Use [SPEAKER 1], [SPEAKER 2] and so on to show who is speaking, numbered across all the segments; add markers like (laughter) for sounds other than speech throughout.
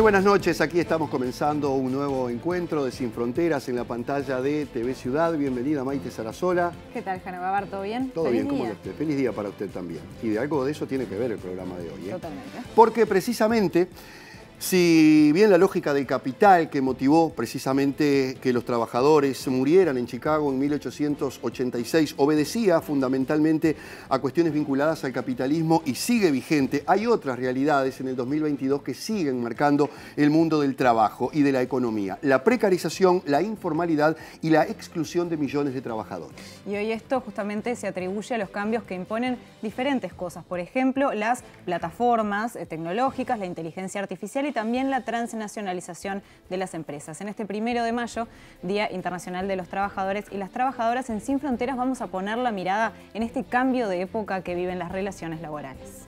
[SPEAKER 1] Muy buenas noches, aquí estamos comenzando un nuevo encuentro de Sin Fronteras en la pantalla de TV Ciudad. Bienvenida Maite Sarasola.
[SPEAKER 2] ¿Qué tal, Jane Babar? ¿Todo bien? Todo bien, ¿cómo usted?
[SPEAKER 1] Feliz día para usted también. Y de algo de eso tiene que ver el programa de hoy. ¿eh? Totalmente. Porque precisamente si bien la lógica del capital que motivó precisamente que los trabajadores murieran en Chicago en 1886 obedecía fundamentalmente a cuestiones vinculadas al capitalismo y sigue vigente, hay otras realidades en el 2022 que siguen marcando el mundo del trabajo y de la economía. La precarización, la informalidad y la exclusión de millones de trabajadores.
[SPEAKER 2] Y hoy esto justamente se atribuye a los cambios que imponen diferentes cosas. Por ejemplo, las plataformas eh, tecnológicas, la inteligencia artificial y también la transnacionalización de las empresas. En este primero de mayo, Día Internacional de los Trabajadores y las Trabajadoras en Sin Fronteras, vamos a poner la mirada en este cambio de época que viven las relaciones laborales.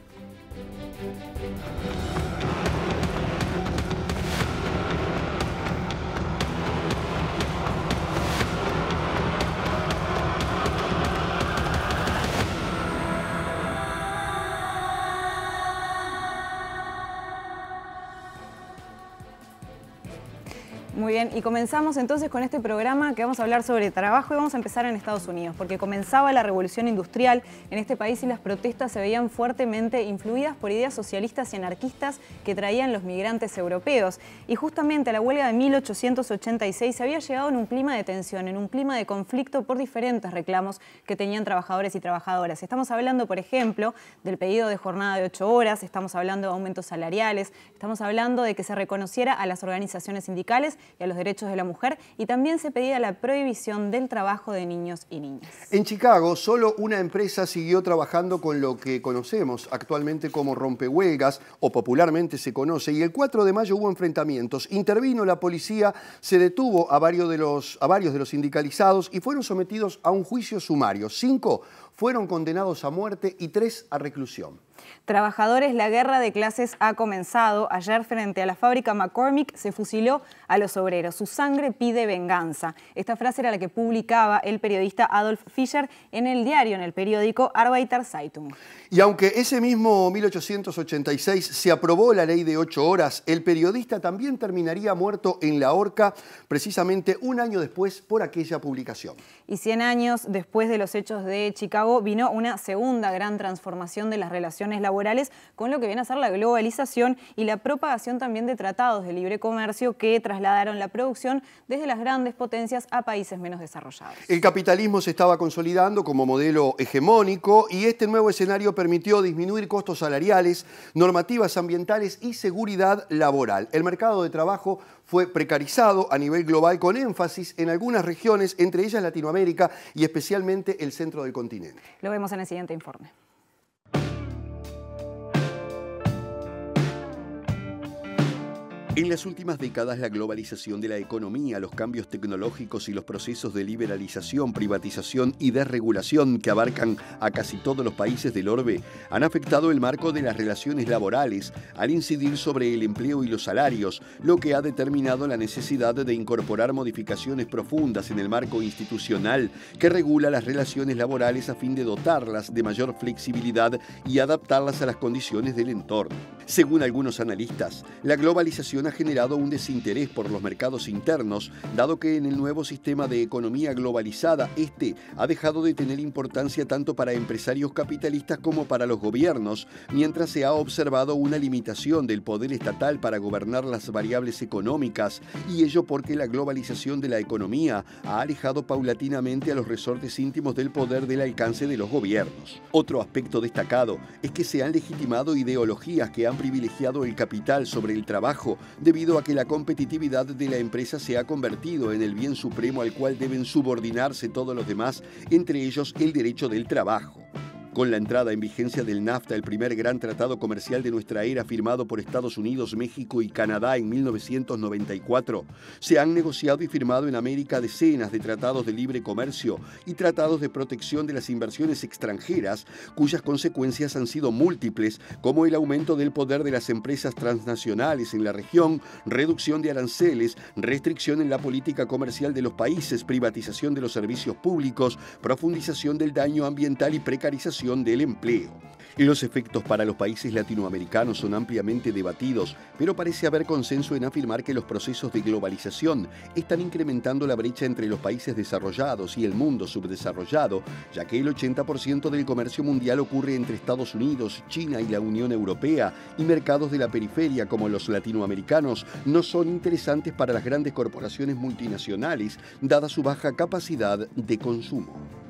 [SPEAKER 2] Muy bien, y comenzamos entonces con este programa que vamos a hablar sobre trabajo y vamos a empezar en Estados Unidos, porque comenzaba la revolución industrial en este país y las protestas se veían fuertemente influidas por ideas socialistas y anarquistas que traían los migrantes europeos. Y justamente a la huelga de 1886 se había llegado en un clima de tensión, en un clima de conflicto por diferentes reclamos que tenían trabajadores y trabajadoras. Estamos hablando, por ejemplo, del pedido de jornada de ocho horas, estamos hablando de aumentos salariales, estamos hablando de que se reconociera a las organizaciones sindicales y a los derechos de la mujer y también se pedía la prohibición del trabajo de niños y niñas.
[SPEAKER 1] En Chicago, solo una empresa siguió trabajando con lo que conocemos actualmente como rompehuegas, o popularmente se conoce y el 4 de mayo hubo enfrentamientos. Intervino la policía, se detuvo a varios de los, a varios de los sindicalizados y fueron sometidos a un juicio sumario. Cinco fueron condenados a muerte y tres a reclusión.
[SPEAKER 2] Trabajadores, la guerra de clases ha comenzado. Ayer, frente a la fábrica McCormick, se fusiló a los obreros. Su sangre pide venganza. Esta frase era la que publicaba el periodista Adolf Fischer en el diario, en el periódico Arbeiter Zeitung.
[SPEAKER 1] Y aunque ese mismo 1886 se aprobó la ley de ocho horas, el periodista también terminaría muerto en la horca, precisamente un año después por aquella publicación.
[SPEAKER 2] Y 100 años después de los hechos de Chicago, vino una segunda gran transformación de las relaciones laborales con lo que viene a ser la globalización y la propagación también de tratados de libre comercio que trasladaron la producción desde las grandes potencias a países menos
[SPEAKER 3] desarrollados.
[SPEAKER 1] El capitalismo se estaba consolidando como modelo hegemónico y este nuevo escenario permitió disminuir costos salariales, normativas ambientales y seguridad laboral. El mercado de trabajo fue precarizado a nivel global con énfasis en algunas regiones, entre ellas Latinoamérica y especialmente el centro del continente.
[SPEAKER 2] Lo vemos en el siguiente informe.
[SPEAKER 1] En las últimas décadas, la globalización de la economía, los cambios tecnológicos y los procesos de liberalización, privatización y desregulación que abarcan a casi todos los países del orbe han afectado el marco de las relaciones laborales al incidir sobre el empleo y los salarios, lo que ha determinado la necesidad de incorporar modificaciones profundas en el marco institucional que regula las relaciones laborales a fin de dotarlas de mayor flexibilidad y adaptarlas a las condiciones del entorno. Según algunos analistas, la globalización ha generado un desinterés por los mercados internos, dado que en el nuevo sistema de economía globalizada, este ha dejado de tener importancia tanto para empresarios capitalistas como para los gobiernos, mientras se ha observado una limitación del poder estatal para gobernar las variables económicas, y ello porque la globalización de la economía ha alejado paulatinamente a los resortes íntimos del poder del alcance de los gobiernos. Otro aspecto destacado es que se han legitimado ideologías que han privilegiado el capital sobre el trabajo debido a que la competitividad de la empresa se ha convertido en el bien supremo al cual deben subordinarse todos los demás, entre ellos el derecho del trabajo. Con la entrada en vigencia del NAFTA, el primer gran tratado comercial de nuestra era firmado por Estados Unidos, México y Canadá en 1994, se han negociado y firmado en América decenas de tratados de libre comercio y tratados de protección de las inversiones extranjeras, cuyas consecuencias han sido múltiples, como el aumento del poder de las empresas transnacionales en la región, reducción de aranceles, restricción en la política comercial de los países, privatización de los servicios públicos, profundización del daño ambiental y precarización del empleo. Los efectos para los países latinoamericanos son ampliamente debatidos, pero parece haber consenso en afirmar que los procesos de globalización están incrementando la brecha entre los países desarrollados y el mundo subdesarrollado, ya que el 80% del comercio mundial ocurre entre Estados Unidos, China y la Unión Europea, y mercados de la periferia como los latinoamericanos no son interesantes para las grandes corporaciones multinacionales, dada su baja capacidad de consumo.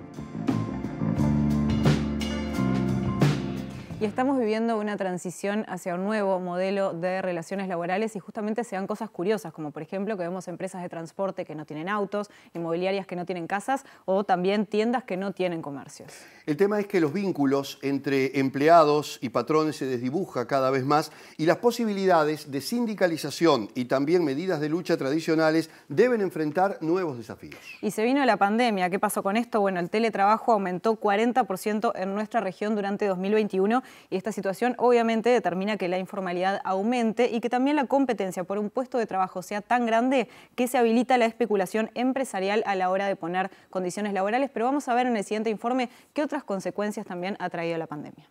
[SPEAKER 2] Y estamos viviendo una transición hacia un nuevo modelo de relaciones laborales y justamente se dan cosas curiosas, como por ejemplo que vemos empresas de transporte que no tienen autos, inmobiliarias que no tienen casas o también tiendas que no tienen comercios.
[SPEAKER 1] El tema es que los vínculos entre empleados y patrones se desdibuja cada vez más y las posibilidades de sindicalización y también medidas de lucha tradicionales deben enfrentar nuevos desafíos. Y se vino la
[SPEAKER 2] pandemia. ¿Qué pasó con esto? Bueno, el teletrabajo aumentó 40% en nuestra región durante 2021 y esta situación obviamente determina que la informalidad aumente y que también la competencia por un puesto de trabajo sea tan grande que se habilita la especulación empresarial a la hora de poner condiciones laborales, pero vamos a ver en el siguiente informe qué otras consecuencias también ha traído la pandemia.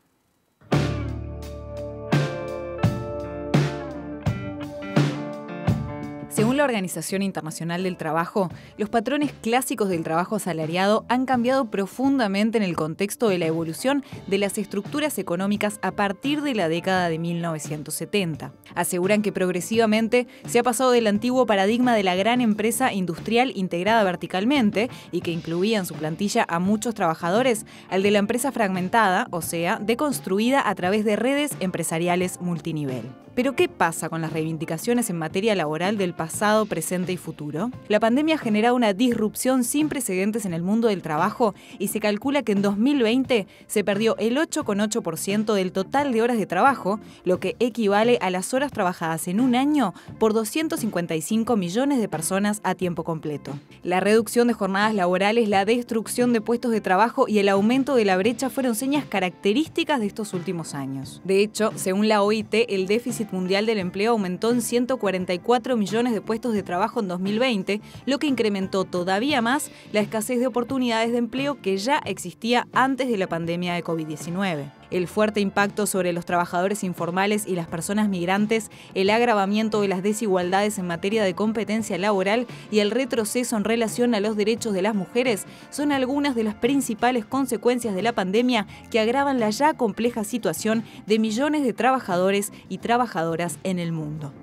[SPEAKER 2] Según la Organización Internacional del Trabajo, los patrones clásicos del trabajo asalariado han cambiado profundamente en el contexto de la evolución de las estructuras económicas a partir de la década de 1970. Aseguran que progresivamente se ha pasado del antiguo paradigma de la gran empresa industrial integrada verticalmente y que incluía en su plantilla a muchos trabajadores al de la empresa fragmentada, o sea, deconstruida a través de redes empresariales multinivel. Pero ¿qué pasa con las reivindicaciones en materia laboral del pasado, presente y futuro? La pandemia ha generado una disrupción sin precedentes en el mundo del trabajo y se calcula que en 2020 se perdió el 8,8% del total de horas de trabajo, lo que equivale a las horas trabajadas en un año por 255 millones de personas a tiempo completo. La reducción de jornadas laborales, la destrucción de puestos de trabajo y el aumento de la brecha fueron señas características de estos últimos años. De hecho, según la OIT, el déficit mundial del empleo aumentó en 144 millones de puestos de trabajo en 2020, lo que incrementó todavía más la escasez de oportunidades de empleo que ya existía antes de la pandemia de COVID-19 el fuerte impacto sobre los trabajadores informales y las personas migrantes, el agravamiento de las desigualdades en materia de competencia laboral y el retroceso en relación a los derechos de las mujeres son algunas de las principales consecuencias de la pandemia que agravan la ya compleja situación de millones de trabajadores y trabajadoras en el mundo.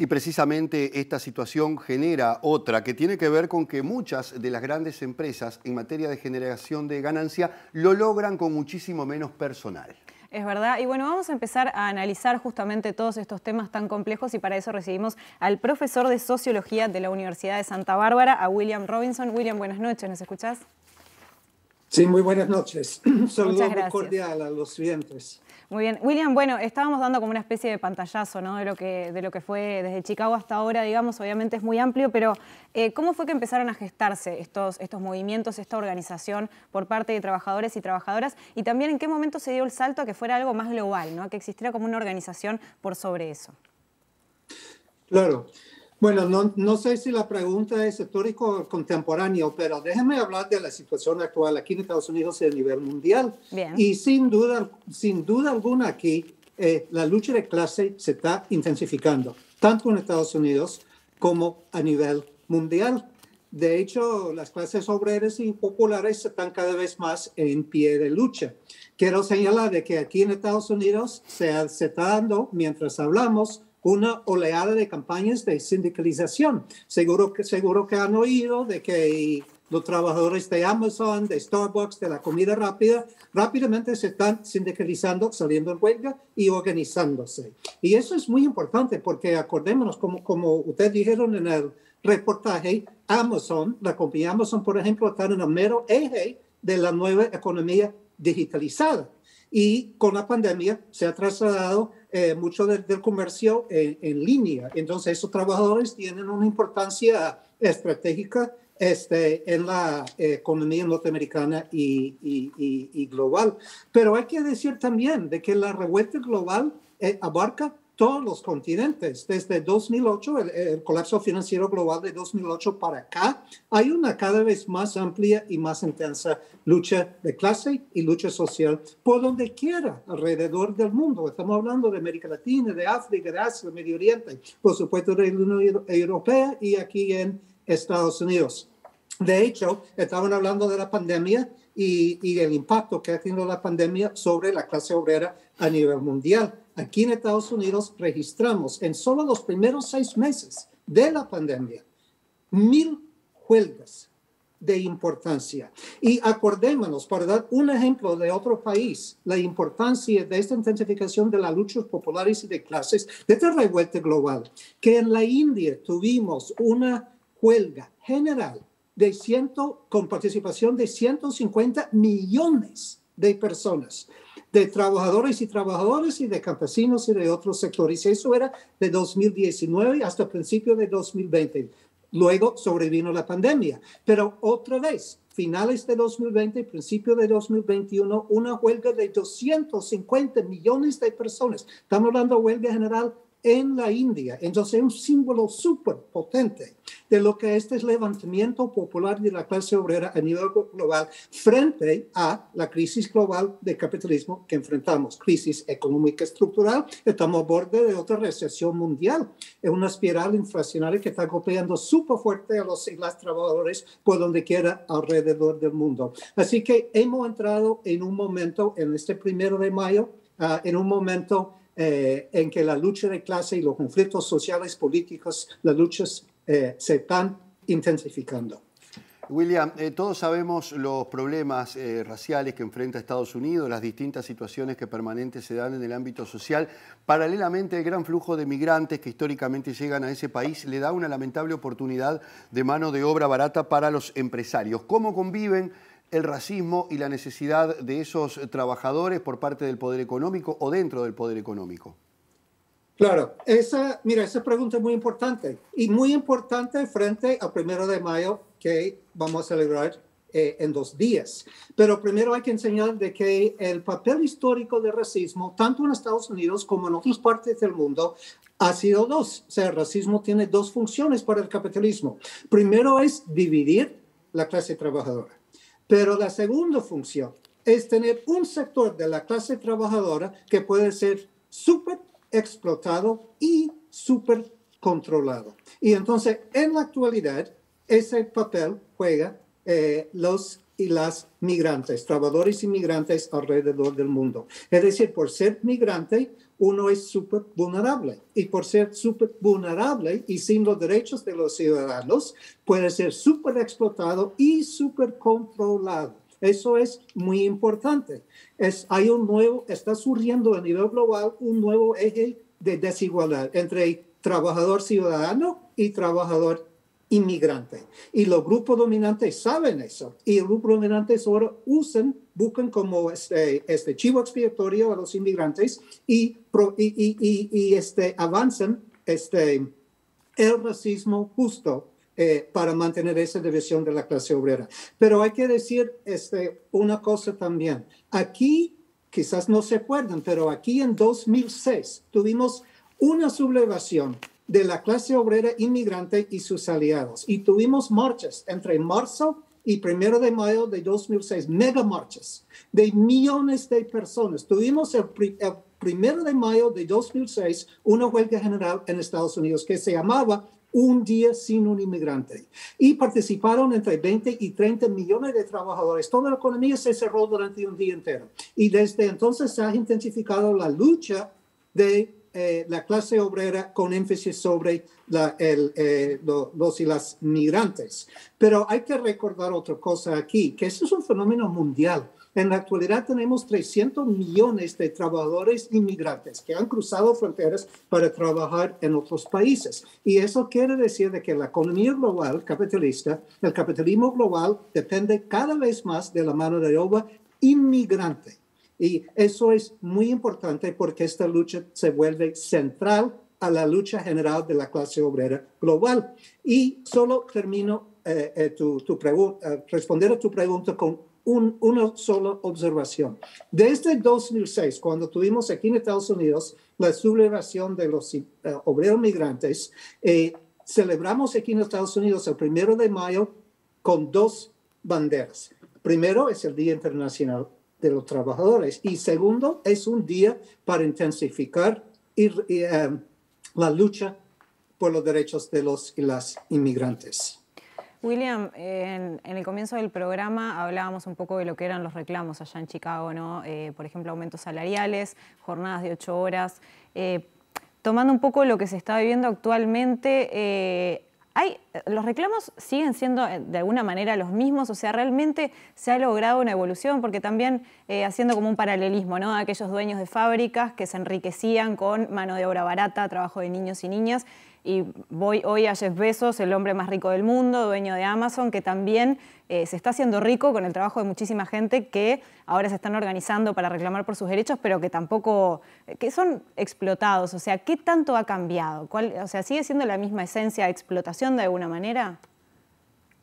[SPEAKER 1] Y precisamente esta situación genera otra que tiene que ver con que muchas de las grandes empresas en materia de generación de ganancia lo logran con muchísimo menos personal.
[SPEAKER 2] Es verdad. Y bueno, vamos a empezar a analizar justamente todos estos temas tan complejos y para eso recibimos al profesor de Sociología de la Universidad de Santa Bárbara, a William Robinson. William, buenas noches, ¿nos escuchás?
[SPEAKER 4] Sí, muy buenas noches. (clears throat) Saludos cordial a los estudiantes.
[SPEAKER 2] Muy bien. William, bueno, estábamos dando como una especie de pantallazo ¿no? de, lo que, de lo que fue desde Chicago hasta ahora, digamos, obviamente es muy amplio, pero eh, ¿cómo fue que empezaron a gestarse estos, estos movimientos, esta organización por parte de trabajadores y trabajadoras? Y también en qué momento se dio el salto a que fuera algo más global, ¿no? que existiera como una organización por sobre eso.
[SPEAKER 4] Claro. Bueno, no, sé si la pregunta es histórico contemporáneo, pero déjeme hablar de la situación actual aquí en Estados Unidos y a nivel mundial. Y sin duda, sin duda alguna aquí, eh, la lucha de clase se está intensificando, tanto en Estados Unidos como a nivel mundial. De hecho, las clases obreras y populares están cada vez más en pie de lucha. Quiero señalar de que aquí en Estados Unidos se, se está dando, mientras hablamos, una oleada de campañas de sindicalización. Seguro que, seguro que han oído de que los trabajadores de Amazon, de Starbucks, de la comida rápida, rápidamente se están sindicalizando, saliendo en huelga y organizándose. Y eso es muy importante porque acordémonos, como, como ustedes dijeron en el reportaje, Amazon, la compañía Amazon, por ejemplo, está en el mero eje de la nueva economía digitalizada. Y con la pandemia se ha trasladado eh, mucho del comercio en, línea. Entonces, esos trabajadores tienen una importancia estratégica este, en la eh, economía norteamericana y, global. Pero hay que decir también de que la revuelta global eh, abarca todos los continentes. Desde 2008, el, colapso financiero global de 2008 para acá, hay una cada vez más amplia y más intensa lucha de clase y lucha social por donde quiera alrededor del mundo. Estamos hablando de América Latina, de África, de Asia, del Medio Oriente, por supuesto de la Unión Europea y aquí en Estados Unidos. De hecho, estaban hablando de la pandemia y, el impacto que ha tenido la pandemia sobre la clase obrera a nivel mundial. Aquí en Estados Unidos registramos en solo los primeros seis meses de la pandemia mil huelgas de importancia. Y acordémonos, para dar un ejemplo de otro país, la importancia de esta intensificación de las luchas populares y de clases, de esta revuelta global, que en la India tuvimos una huelga general de ciento, con participación de 150 millones de personas, de trabajadores y trabajadores y de campesinos y de otros sectores. Eso era de 2019 hasta principios de 2020. Luego sobrevino la pandemia, pero otra vez, finales de 2020, principio de 2021, una huelga de 250 millones de personas. Estamos hablando de huelga general en la India. Entonces, un símbolo súper potente de lo que este es levantamiento popular de la clase obrera a nivel global frente a la crisis global de capitalismo que enfrentamos, crisis económica estructural, estamos a borde de otra recesión mundial, es una espiral inflacionaria que está golpeando súper fuerte a los y trabajadores por donde quiera alrededor del mundo. Así que hemos entrado en un momento, en este primero de mayo, ah, en un momento eh, en que la lucha de clase y los conflictos sociales, políticos, las luchas eh, se están intensificando. William, eh, todos sabemos los problemas
[SPEAKER 1] raciales que enfrenta Estados Unidos, las distintas situaciones que permanentes se dan en el ámbito social. Paralelamente, el gran flujo de migrantes que históricamente llegan a ese país le da una lamentable oportunidad de mano de obra barata para los empresarios. ¿Cómo conviven el racismo y la necesidad de esos trabajadores por parte del poder económico o dentro del poder
[SPEAKER 4] económico? Claro, esa, mira, esa pregunta es muy importante y muy importante frente al primero de mayo que vamos a celebrar eh, en dos días. Pero primero hay que enseñar de que el papel histórico del racismo, tanto en Estados Unidos como en otras partes del mundo, ha sido dos. O sea, el racismo tiene dos funciones para el capitalismo. Primero es dividir la clase trabajadora. Pero la segunda función es tener un sector de la clase trabajadora que puede ser súper explotado y súper controlado. Y entonces, en la actualidad, ese papel juega eh, los y las migrantes, trabajadores y migrantes alrededor del mundo. Es decir, por ser migrante, uno es súper vulnerable. Y por ser súper vulnerable y sin los derechos de los ciudadanos, puede ser súper explotado y súper controlado. Eso es muy importante. Es, hay un nuevo, está surgiendo a nivel global un nuevo eje de desigualdad entre trabajador ciudadano y trabajador inmigrante. Y los grupos dominantes saben eso. Y los grupos dominantes ahora usan buscan como este, este chivo expiatorio a los inmigrantes y, y, y, y, este, avanzan este, el racismo justo eh, para mantener esa división de la clase obrera. Pero hay que decir este, una cosa también. Aquí, quizás no se acuerdan, pero aquí en 2006 tuvimos una sublevación de la clase obrera inmigrante y sus aliados. Y tuvimos marchas entre marzo y primero de mayo de 2006, mega marchas de millones de personas. Tuvimos el, primero de mayo de 2006 una huelga general en Estados Unidos que se llamaba un día sin un inmigrante. Y participaron entre 20 y 30 millones de trabajadores. Toda la economía se cerró durante un día entero. Y desde entonces se ha intensificado la lucha de eh, la clase obrera con énfasis sobre el, eh, los y las migrantes. Pero hay que recordar otra cosa aquí, que esto es un fenómeno mundial. En la actualidad tenemos 300 millones de trabajadores inmigrantes que han cruzado fronteras para trabajar en otros países. Y eso quiere decir de que la economía global capitalista, el capitalismo global, depende cada vez más de la mano de obra inmigrante y eso es muy importante porque esta lucha se vuelve central a la lucha general de la clase obrera global. Y solo termino eh, eh, tu, tu eh, responder a tu pregunta con un, una sola observación. Desde 2006, cuando tuvimos aquí en Estados Unidos la sublevación de los obreros migrantes, celebramos aquí en Estados Unidos el primero de mayo con dos banderas. Primero es el Día Internacional de los trabajadores. Y segundo, es un día para intensificar y, em, la lucha por los derechos de los y las inmigrantes.
[SPEAKER 2] William, en, el comienzo del programa hablábamos un poco de lo que eran los reclamos allá en Chicago, ¿no? Eh, por ejemplo, aumentos salariales, jornadas de ocho horas. Eh, tomando un poco lo que se está viviendo actualmente, eh, eh, los reclamos siguen siendo eh, de alguna manera los mismos, o sea, realmente se ha logrado una evolución, porque también eh, haciendo como un paralelismo, ¿no? Aquellos dueños de fábricas que se enriquecían con mano de obra barata, trabajo de niños y niñas, y voy hoy a Jeff Bezos, el hombre más rico del mundo, dueño de Amazon, que también eh, se está haciendo rico con el trabajo de muchísima gente que ahora se están organizando para reclamar por sus derechos, pero que tampoco, eh, que son explotados. O sea, ¿qué tanto ha cambiado? o sea, ¿sigue siendo la misma esencia de explotación de
[SPEAKER 4] alguna manera?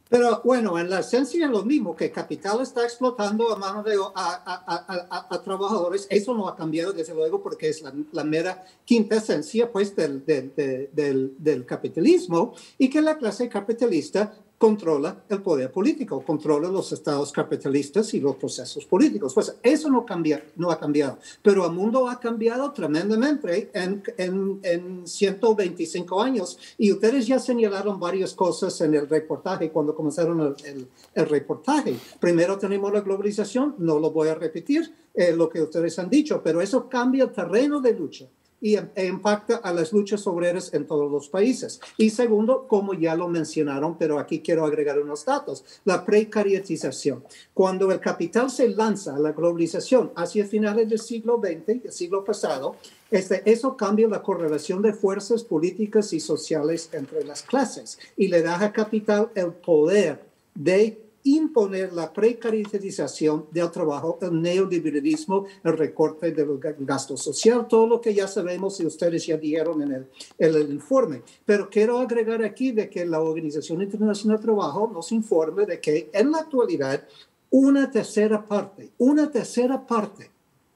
[SPEAKER 4] Pero bueno, en la esencia es lo mismo, que capital está explotando a mano de a, trabajadores. Eso no ha cambiado, desde luego, porque es la, mera quinta esencia pues, del, del, capitalismo y que la clase capitalista controla el poder político, controla los estados capitalistas y los procesos políticos. Pues eso no, cambia, no ha cambiado, pero el mundo ha cambiado tremendamente en, en, en 125 años y ustedes ya señalaron varias cosas en el reportaje cuando comenzaron el, el, reportaje. Primero tenemos la globalización, no lo voy a repetir eh, lo que ustedes han dicho, pero eso cambia el terreno de lucha y em, e impacta a las luchas obreras en todos los países. Y segundo, como ya lo mencionaron, pero aquí quiero agregar unos datos, la precarietización. Cuando el capital se lanza a la globalización hacia finales del siglo XX, el siglo pasado, este, eso cambia la correlación de fuerzas políticas y sociales entre las clases y le da al capital el poder de imponer la precarización del trabajo, el neoliberalismo, el recorte del gasto social, todo lo que ya sabemos y ustedes ya dijeron en el, informe. Pero quiero agregar aquí de que la Organización Internacional del Trabajo nos informa de que en la actualidad una tercera parte, una tercera parte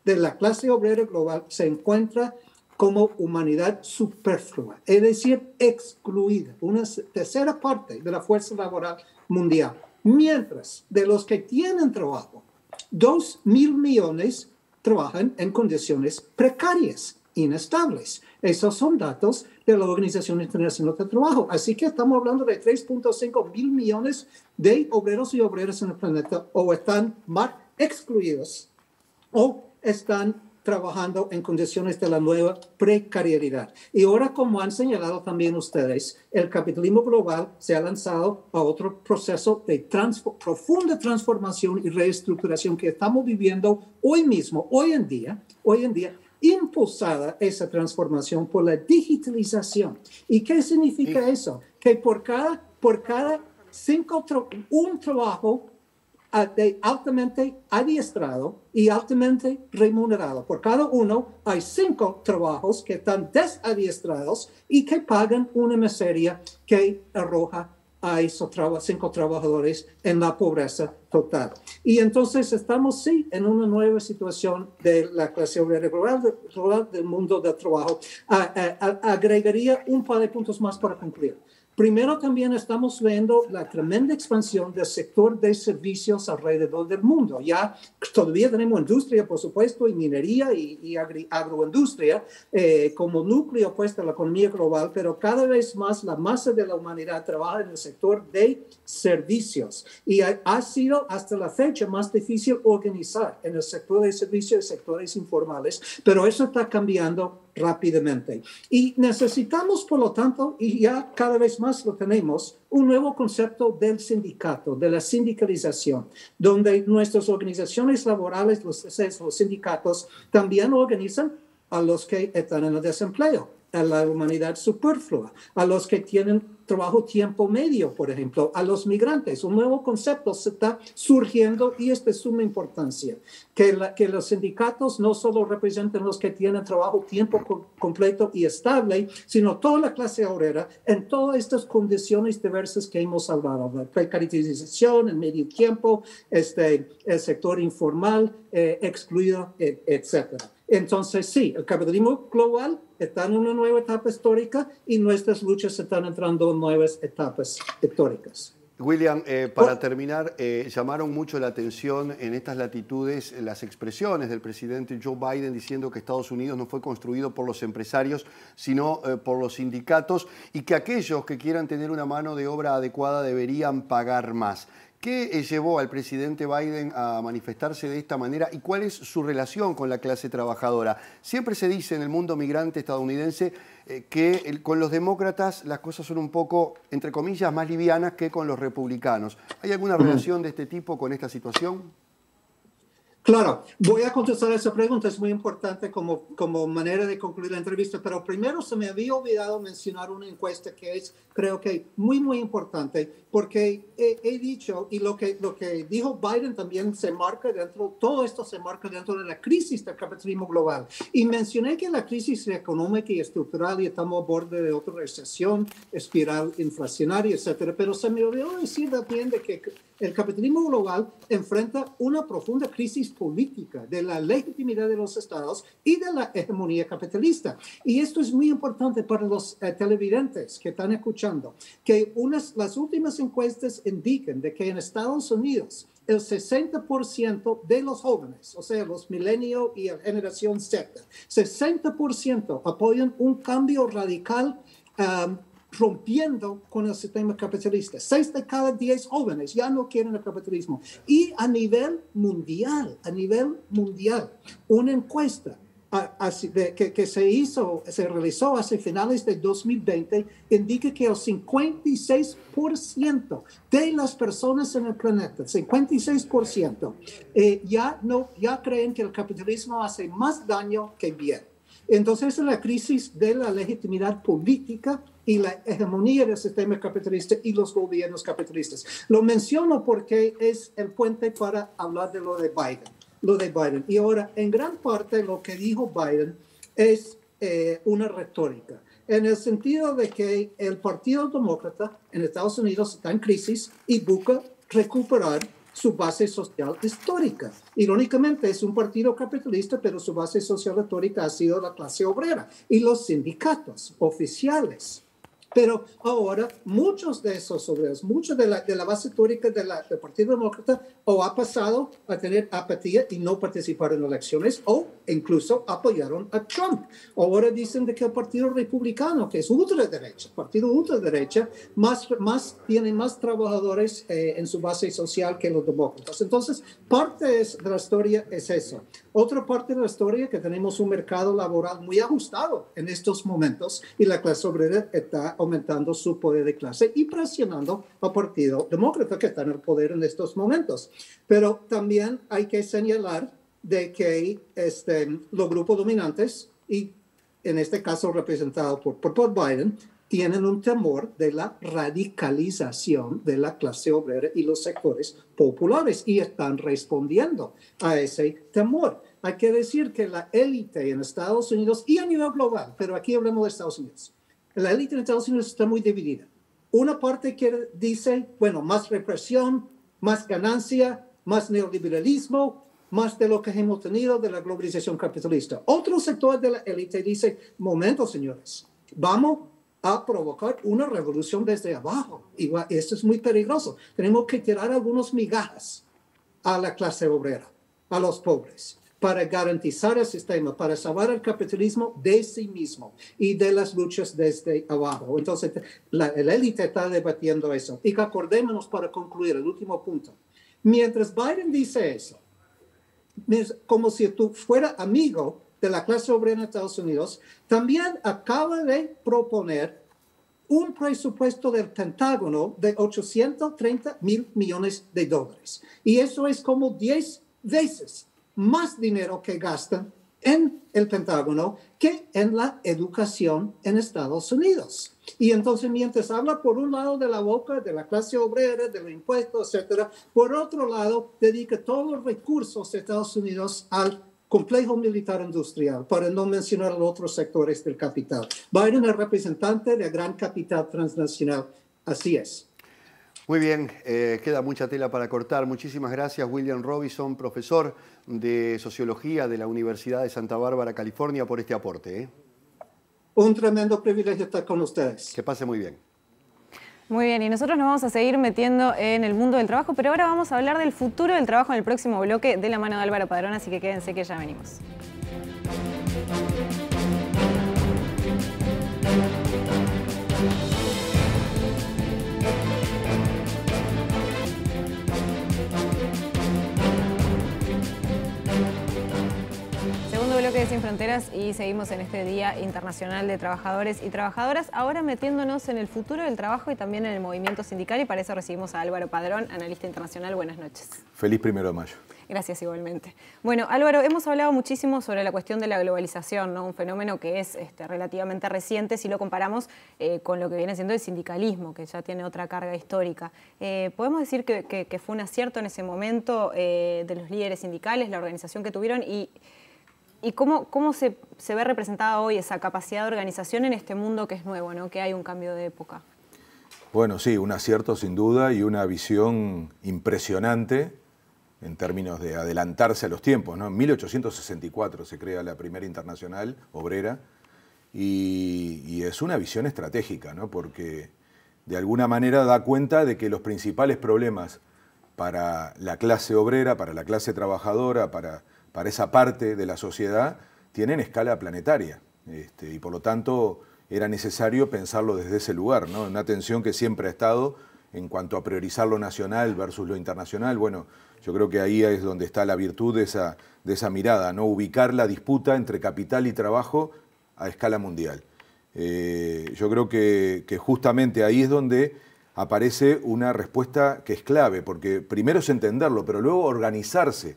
[SPEAKER 4] de la clase obrera global se encuentra como humanidad superflua, es decir, excluida, una tercera parte de la fuerza laboral mundial. Mientras de los que tienen trabajo, 2 mil millones trabajan en condiciones precarias, inestables. Esos son datos de la Organización Internacional del Trabajo. Así que estamos hablando de 3.5 mil millones de obreros y obreras en el planeta o están más excluidos o están trabajando en condiciones de la nueva precariedad. Y ahora, como han señalado también ustedes, el capitalismo global se ha lanzado a otro proceso de profunda transformación y reestructuración que estamos viviendo hoy mismo, hoy en día, hoy en día, impulsada esa transformación por la digitalización. ¿Y qué significa eso? Que por cada, por cada cinco, un trabajo altamente adiestrado y altamente remunerado. Por cada uno hay cinco trabajos que están desadiestrados y que pagan una miseria que arroja a esos cinco trabajadores en la pobreza total. Y entonces estamos, sí, en una nueva situación de la clase obrera del mundo del trabajo. Ah, ah, ah, agregaría un par de puntos más para concluir. Primero también estamos viendo la tremenda expansión del sector de servicios alrededor del mundo. Ya todavía tenemos industria, por supuesto, y minería y, agroindustria eh, como núcleo pues, de la economía global, pero cada vez más la masa de la humanidad trabaja en el sector de servicios. Y ha, sido hasta la fecha más difícil organizar en el sector de servicios y sectores informales, pero eso está cambiando rápidamente. Y necesitamos, por lo tanto, y ya cada vez más lo tenemos, un nuevo concepto del sindicato, de la sindicalización, donde nuestras organizaciones laborales, los, los sindicatos, también organizan a los que están en el desempleo a la humanidad superflua, a los que tienen trabajo tiempo medio, por ejemplo, a los migrantes. Un nuevo concepto se está surgiendo y es de suma importancia. Que, los sindicatos no solo representen los que tienen trabajo tiempo completo y estable, sino toda la clase obrera en todas estas condiciones diversas que hemos hablado, la precarización, el medio tiempo, este, el sector informal, eh, excluido, etc. Eh, etcétera. Entonces, sí, el capitalismo global está en una nueva etapa histórica y nuestras luchas están entrando en nuevas etapas históricas.
[SPEAKER 1] William, eh, para terminar, eh, llamaron mucho la atención en estas latitudes las expresiones del presidente Joe Biden diciendo que Estados Unidos no fue construido por los empresarios, sino eh, por los sindicatos y que aquellos que quieran tener una mano de obra adecuada deberían pagar más. ¿Qué eh, llevó al presidente Biden a manifestarse de esta manera y cuál es su relación con la clase trabajadora? Siempre se dice en el mundo migrante estadounidense eh, que con los demócratas las cosas son un poco, entre comillas, más livianas que con los republicanos. ¿Hay alguna relación de este tipo con esta situación?
[SPEAKER 4] Claro, voy a contestar esa pregunta, es muy importante como, como manera de concluir la entrevista, pero primero se me había olvidado mencionar una encuesta que es, creo que, muy, muy importante porque he, dicho, y lo que, lo que dijo Biden también se marca dentro, todo esto se marca dentro de la crisis del capitalismo global. Y mencioné que la crisis económica y estructural, y estamos a borde de otra recesión, espiral inflacionaria, etcétera, pero se me olvidó decir también de que el capitalismo global enfrenta una profunda crisis política de la legitimidad de los estados y de la hegemonía capitalista. Y esto es muy importante para los eh, televidentes que están escuchando, que unas, las últimas encuestas indican de que en Estados Unidos el 60% de los jóvenes, o sea, los milenio y la generación Z, 60% apoyan un cambio radical um, rompiendo con el sistema capitalista. Seis de cada diez jóvenes ya no quieren el capitalismo. Y a nivel mundial, a nivel mundial, una encuesta que, que se hizo, se realizó hace finales de 2020, indica que el 56% de las personas en el planeta, 56%, eh, ya, no, ya creen que el capitalismo hace más daño que bien. Entonces, la crisis de la legitimidad política y la hegemonía del sistema capitalista y los gobiernos capitalistas. Lo menciono porque es el puente para hablar de lo de Biden lo de Biden. Y ahora, en gran parte lo que dijo Biden es eh, una retórica, en el sentido de que el Partido Demócrata en Estados Unidos está en crisis y busca recuperar su base social histórica. Irónicamente, es un partido capitalista, pero su base social histórica ha sido la clase obrera y los sindicatos oficiales. Pero ahora muchos de esos obreros, muchos de la, base teórica del Partido Demócrata o ha pasado a tener apatía y no participar en las elecciones o incluso apoyaron a Trump. Ahora dicen de que el Partido Republicano, que es ultraderecha, partido ultraderecha, más, más, tiene más trabajadores eh, en su base social que los demócratas. Entonces, parte de la historia es eso. Otra parte de la historia es que tenemos un mercado laboral muy ajustado en estos momentos y la clase obrera está aumentando su poder de clase y presionando al Partido Demócrata que está en el poder en estos momentos. Pero también hay que señalar de que este, los grupos dominantes y en este caso representado por, por, por Biden, tienen un temor de la radicalización de la clase obrera y los sectores populares y están respondiendo a ese temor. Hay que decir que la élite en Estados Unidos y a nivel global, pero aquí hablamos de Estados Unidos, la élite en Estados Unidos está muy dividida. Una parte que dice, bueno, más represión, más ganancia, más neoliberalismo, más de lo que hemos tenido de la globalización capitalista. Otro sector de la élite dice, momento, señores, vamos a provocar una revolución desde abajo. Y esto es muy peligroso. Tenemos que tirar algunos migajas a la clase obrera, a los pobres, para garantizar el sistema, para salvar el capitalismo de sí mismo y de las luchas desde abajo. Entonces, la élite está debatiendo eso. Y que acordémonos para concluir el último punto. Mientras Biden dice eso, como si tú fuera amigo de la clase obrera en Estados Unidos, también acaba de proponer un presupuesto del Pentágono de 830 mil millones de dólares. Y eso es como 10 veces más dinero que gastan en el Pentágono que en la educación en Estados Unidos. Y entonces mientras habla por un lado de la boca de la clase obrera, de los impuestos, etcétera, por otro lado dedica todos los recursos de Estados Unidos al complejo militar industrial, para no mencionar los otros sectores del capital. Biden es representante de gran capital transnacional, así es.
[SPEAKER 1] Muy bien, eh, queda mucha tela para cortar. Muchísimas gracias, William Robinson, profesor de Sociología de la Universidad de Santa Bárbara, California, por este aporte. ¿eh?
[SPEAKER 4] Un tremendo privilegio estar con ustedes. Que pase muy bien.
[SPEAKER 2] Muy bien, y nosotros nos vamos a seguir metiendo en el mundo del trabajo, pero ahora vamos a hablar del futuro del trabajo en el próximo bloque de la mano de Álvaro Padrón, así que quédense que ya venimos. bloque de Sin Fronteras y seguimos en este Día Internacional de Trabajadores y Trabajadoras, ahora metiéndonos en el futuro del trabajo y también en el movimiento sindical y para eso recibimos a Álvaro Padrón, analista internacional. Buenas noches.
[SPEAKER 5] Feliz primero de mayo.
[SPEAKER 2] Gracias igualmente. Bueno, Álvaro, hemos hablado muchísimo sobre la cuestión de la globalización, ¿no? un fenómeno que es este, relativamente reciente si lo comparamos eh, con lo que viene siendo el sindicalismo, que ya tiene otra carga histórica. Eh, ¿Podemos decir que, fue un acierto en ese momento eh, de los líderes sindicales, la organización que tuvieron y ¿Y cómo, cómo se, ve representada hoy esa capacidad de organización en este mundo que es nuevo, que hay un cambio de época?
[SPEAKER 5] Bueno, sí, un acierto sin duda y una visión impresionante en términos de adelantarse a los tiempos. En 1864 se crea la primera internacional obrera y, es una visión estratégica, porque de alguna manera da cuenta de que los principales problemas para la clase obrera, para la clase trabajadora, para para esa parte de la sociedad tienen escala planetaria. Este, y por lo tanto era necesario pensarlo desde ese lugar, Una tensión que siempre ha estado en cuanto a priorizar lo nacional versus lo internacional. Bueno, yo creo que ahí es donde está la virtud de esa, mirada, ¿no? Ubicar la disputa entre capital y trabajo a escala mundial. Eh, yo creo que justamente ahí es donde aparece una respuesta que es clave, porque primero es entenderlo, pero luego organizarse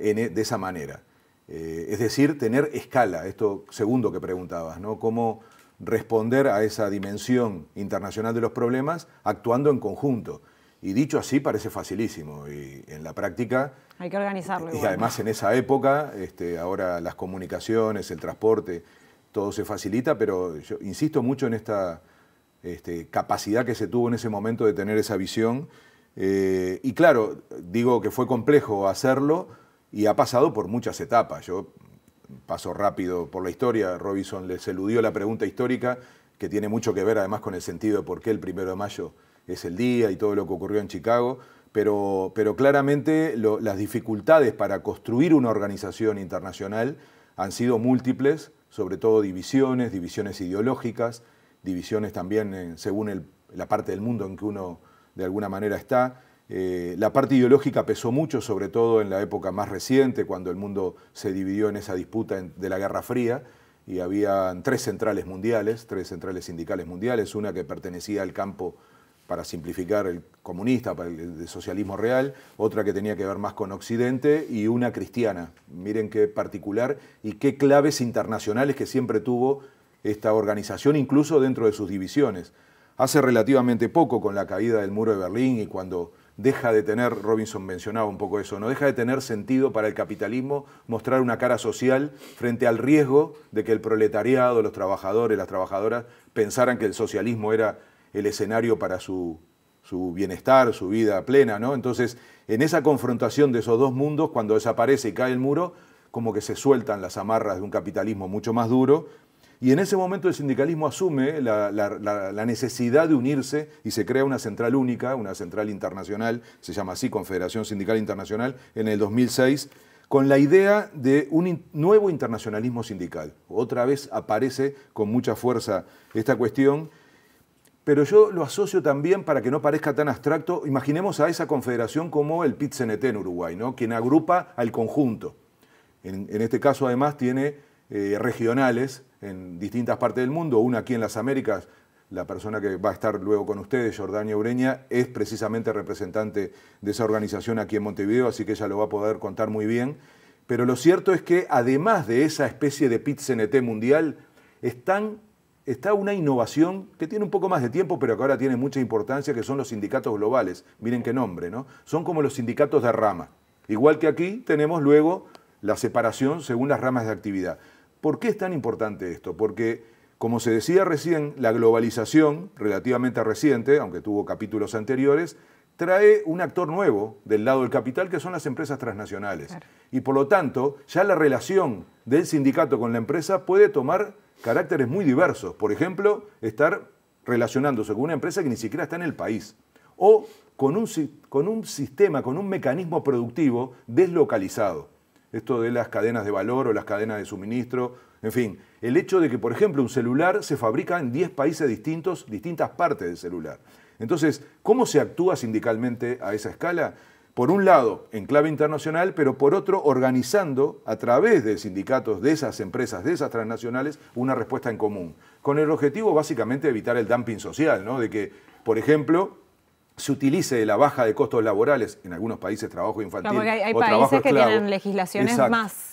[SPEAKER 5] e, de esa manera. Eh, es decir, tener escala, esto segundo que preguntabas, ¿no? Cómo responder a esa dimensión internacional de los problemas actuando en conjunto. Y dicho así parece facilísimo y en la práctica...
[SPEAKER 2] Hay que organizarlo. Y además
[SPEAKER 5] en esa época, este, ahora las comunicaciones, el transporte, todo se facilita, pero yo insisto mucho en esta este, capacidad que se tuvo en ese momento de tener esa visión. Eh, y claro, digo que fue complejo hacerlo y ha pasado por muchas etapas. Yo paso rápido por la historia. Robinson les eludió la pregunta histórica, que tiene mucho que ver además con el sentido de por qué el primero de mayo es el día y todo lo que ocurrió en Chicago. Pero, pero claramente las dificultades para construir una organización internacional han sido múltiples, sobre todo divisiones, divisiones ideológicas, divisiones también según la parte del mundo en que uno de alguna manera está. Eh, la parte ideológica pesó mucho, sobre todo en la época más reciente, cuando el mundo se dividió en esa disputa de la Guerra Fría y había tres centrales mundiales, tres centrales sindicales mundiales, una que pertenecía al campo para simplificar el comunista, para el socialismo real, otra que tenía que ver más con Occidente y una cristiana. Miren qué particular y qué claves internacionales que siempre tuvo esta organización, incluso dentro de sus divisiones. Hace relativamente poco, con la caída del muro de Berlín y cuando deja de tener, Robinson mencionaba un poco eso, no deja de tener sentido para el capitalismo mostrar una cara social frente al riesgo de que el proletariado, los trabajadores, las trabajadoras pensaran que el socialismo era el escenario para su, su bienestar, su vida plena, ¿no? Entonces, en esa confrontación de esos dos mundos, cuando desaparece y cae el muro, como que se sueltan las amarras de un capitalismo mucho más duro y en ese momento el sindicalismo asume la, necesidad de unirse y se crea una central única, una central internacional, se llama así Confederación Sindical Internacional, en el 2006, con la idea de un nuevo internacionalismo sindical. Otra vez aparece con mucha fuerza esta cuestión. Pero yo lo asocio también, para que no parezca tan abstracto, imaginemos a esa confederación como el pit en Uruguay, quien agrupa al conjunto. En, este caso, además, tiene eh, regionales en distintas partes del mundo, una aquí en las Américas, la persona que va a estar luego con ustedes, Jordania Ureña, es precisamente representante de esa organización aquí en Montevideo, así que ella lo va a poder contar muy bien. Pero lo cierto es que además de esa especie de pit CNT mundial, están, está una innovación que tiene un poco más de tiempo, pero que ahora tiene mucha importancia, que son los sindicatos globales. Miren qué nombre, ¿no? Son como los sindicatos de rama. Igual que aquí tenemos luego la separación según las ramas de actividad. ¿Por qué es tan importante esto? Porque, como se decía recién, la globalización, relativamente reciente, aunque tuvo capítulos anteriores, trae un actor nuevo del lado del capital, que son las empresas transnacionales. Y por lo tanto, ya la relación del sindicato con la empresa puede tomar caracteres muy diversos. Por ejemplo, estar relacionándose con una empresa que ni siquiera está en el país. O con con un sistema, con un mecanismo productivo deslocalizado esto de las cadenas de valor o las cadenas de suministro, en fin, el hecho de que, por ejemplo, un celular se fabrica en 10 países distintos, distintas partes del celular. Entonces, ¿cómo se actúa sindicalmente a esa escala? Por un lado, en clave internacional, pero por otro, organizando a través de sindicatos de esas empresas, de esas transnacionales, una respuesta en común, con el objetivo básicamente de evitar el dumping social, ¿no? de que, por ejemplo, se utilice la baja de costos laborales, en algunos países trabajo infantil. hay, países que tienen
[SPEAKER 2] legislaciones más.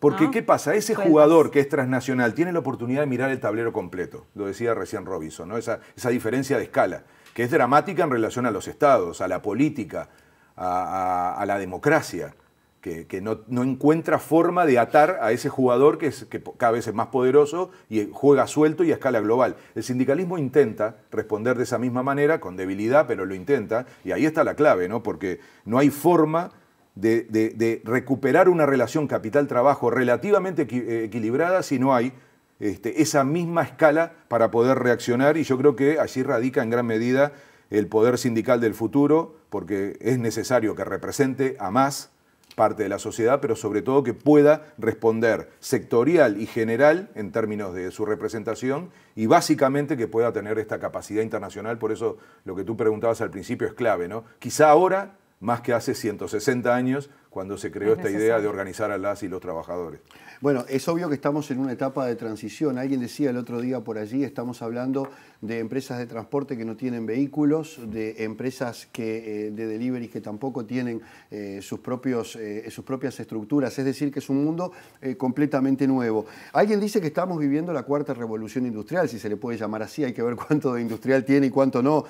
[SPEAKER 2] Porque, ¿qué
[SPEAKER 5] pasa? Ese jugador que es transnacional tiene la oportunidad de mirar el tablero completo, lo decía recién Robinson, ¿no? esa, esa diferencia de escala, que es dramática en relación a los estados, a la política, a la democracia que, no, encuentra forma de atar a ese jugador que, es, cada vez es más poderoso y eh, juega suelto y a escala global. El sindicalismo intenta responder de esa misma manera, con debilidad, pero lo intenta, y ahí está la clave, ¿no? porque no hay forma de, recuperar una relación capital-trabajo relativamente eh, equilibrada si no hay este, esa misma escala para poder reaccionar, y yo creo que allí radica en gran medida el poder sindical del futuro, porque es necesario que represente a más parte de la sociedad, pero sobre todo que pueda responder sectorial y general en términos de su representación y básicamente que pueda tener esta capacidad internacional. Por eso lo que tú preguntabas al principio es clave, ¿no? Quizá ahora más que hace 160 años cuando se creó esta idea de organizar a las y los trabajadores.
[SPEAKER 1] Bueno, es obvio que estamos en una etapa de transición. Alguien decía el otro día por allí, estamos hablando de empresas de transporte que no tienen vehículos, de empresas que, eh, de delivery que tampoco tienen eh, sus, propios, eh, sus propias estructuras. Es decir, que es un mundo completamente nuevo. Alguien dice que estamos viviendo la cuarta revolución industrial, si se le puede llamar así. Hay que ver cuánto de industrial tiene y cuánto no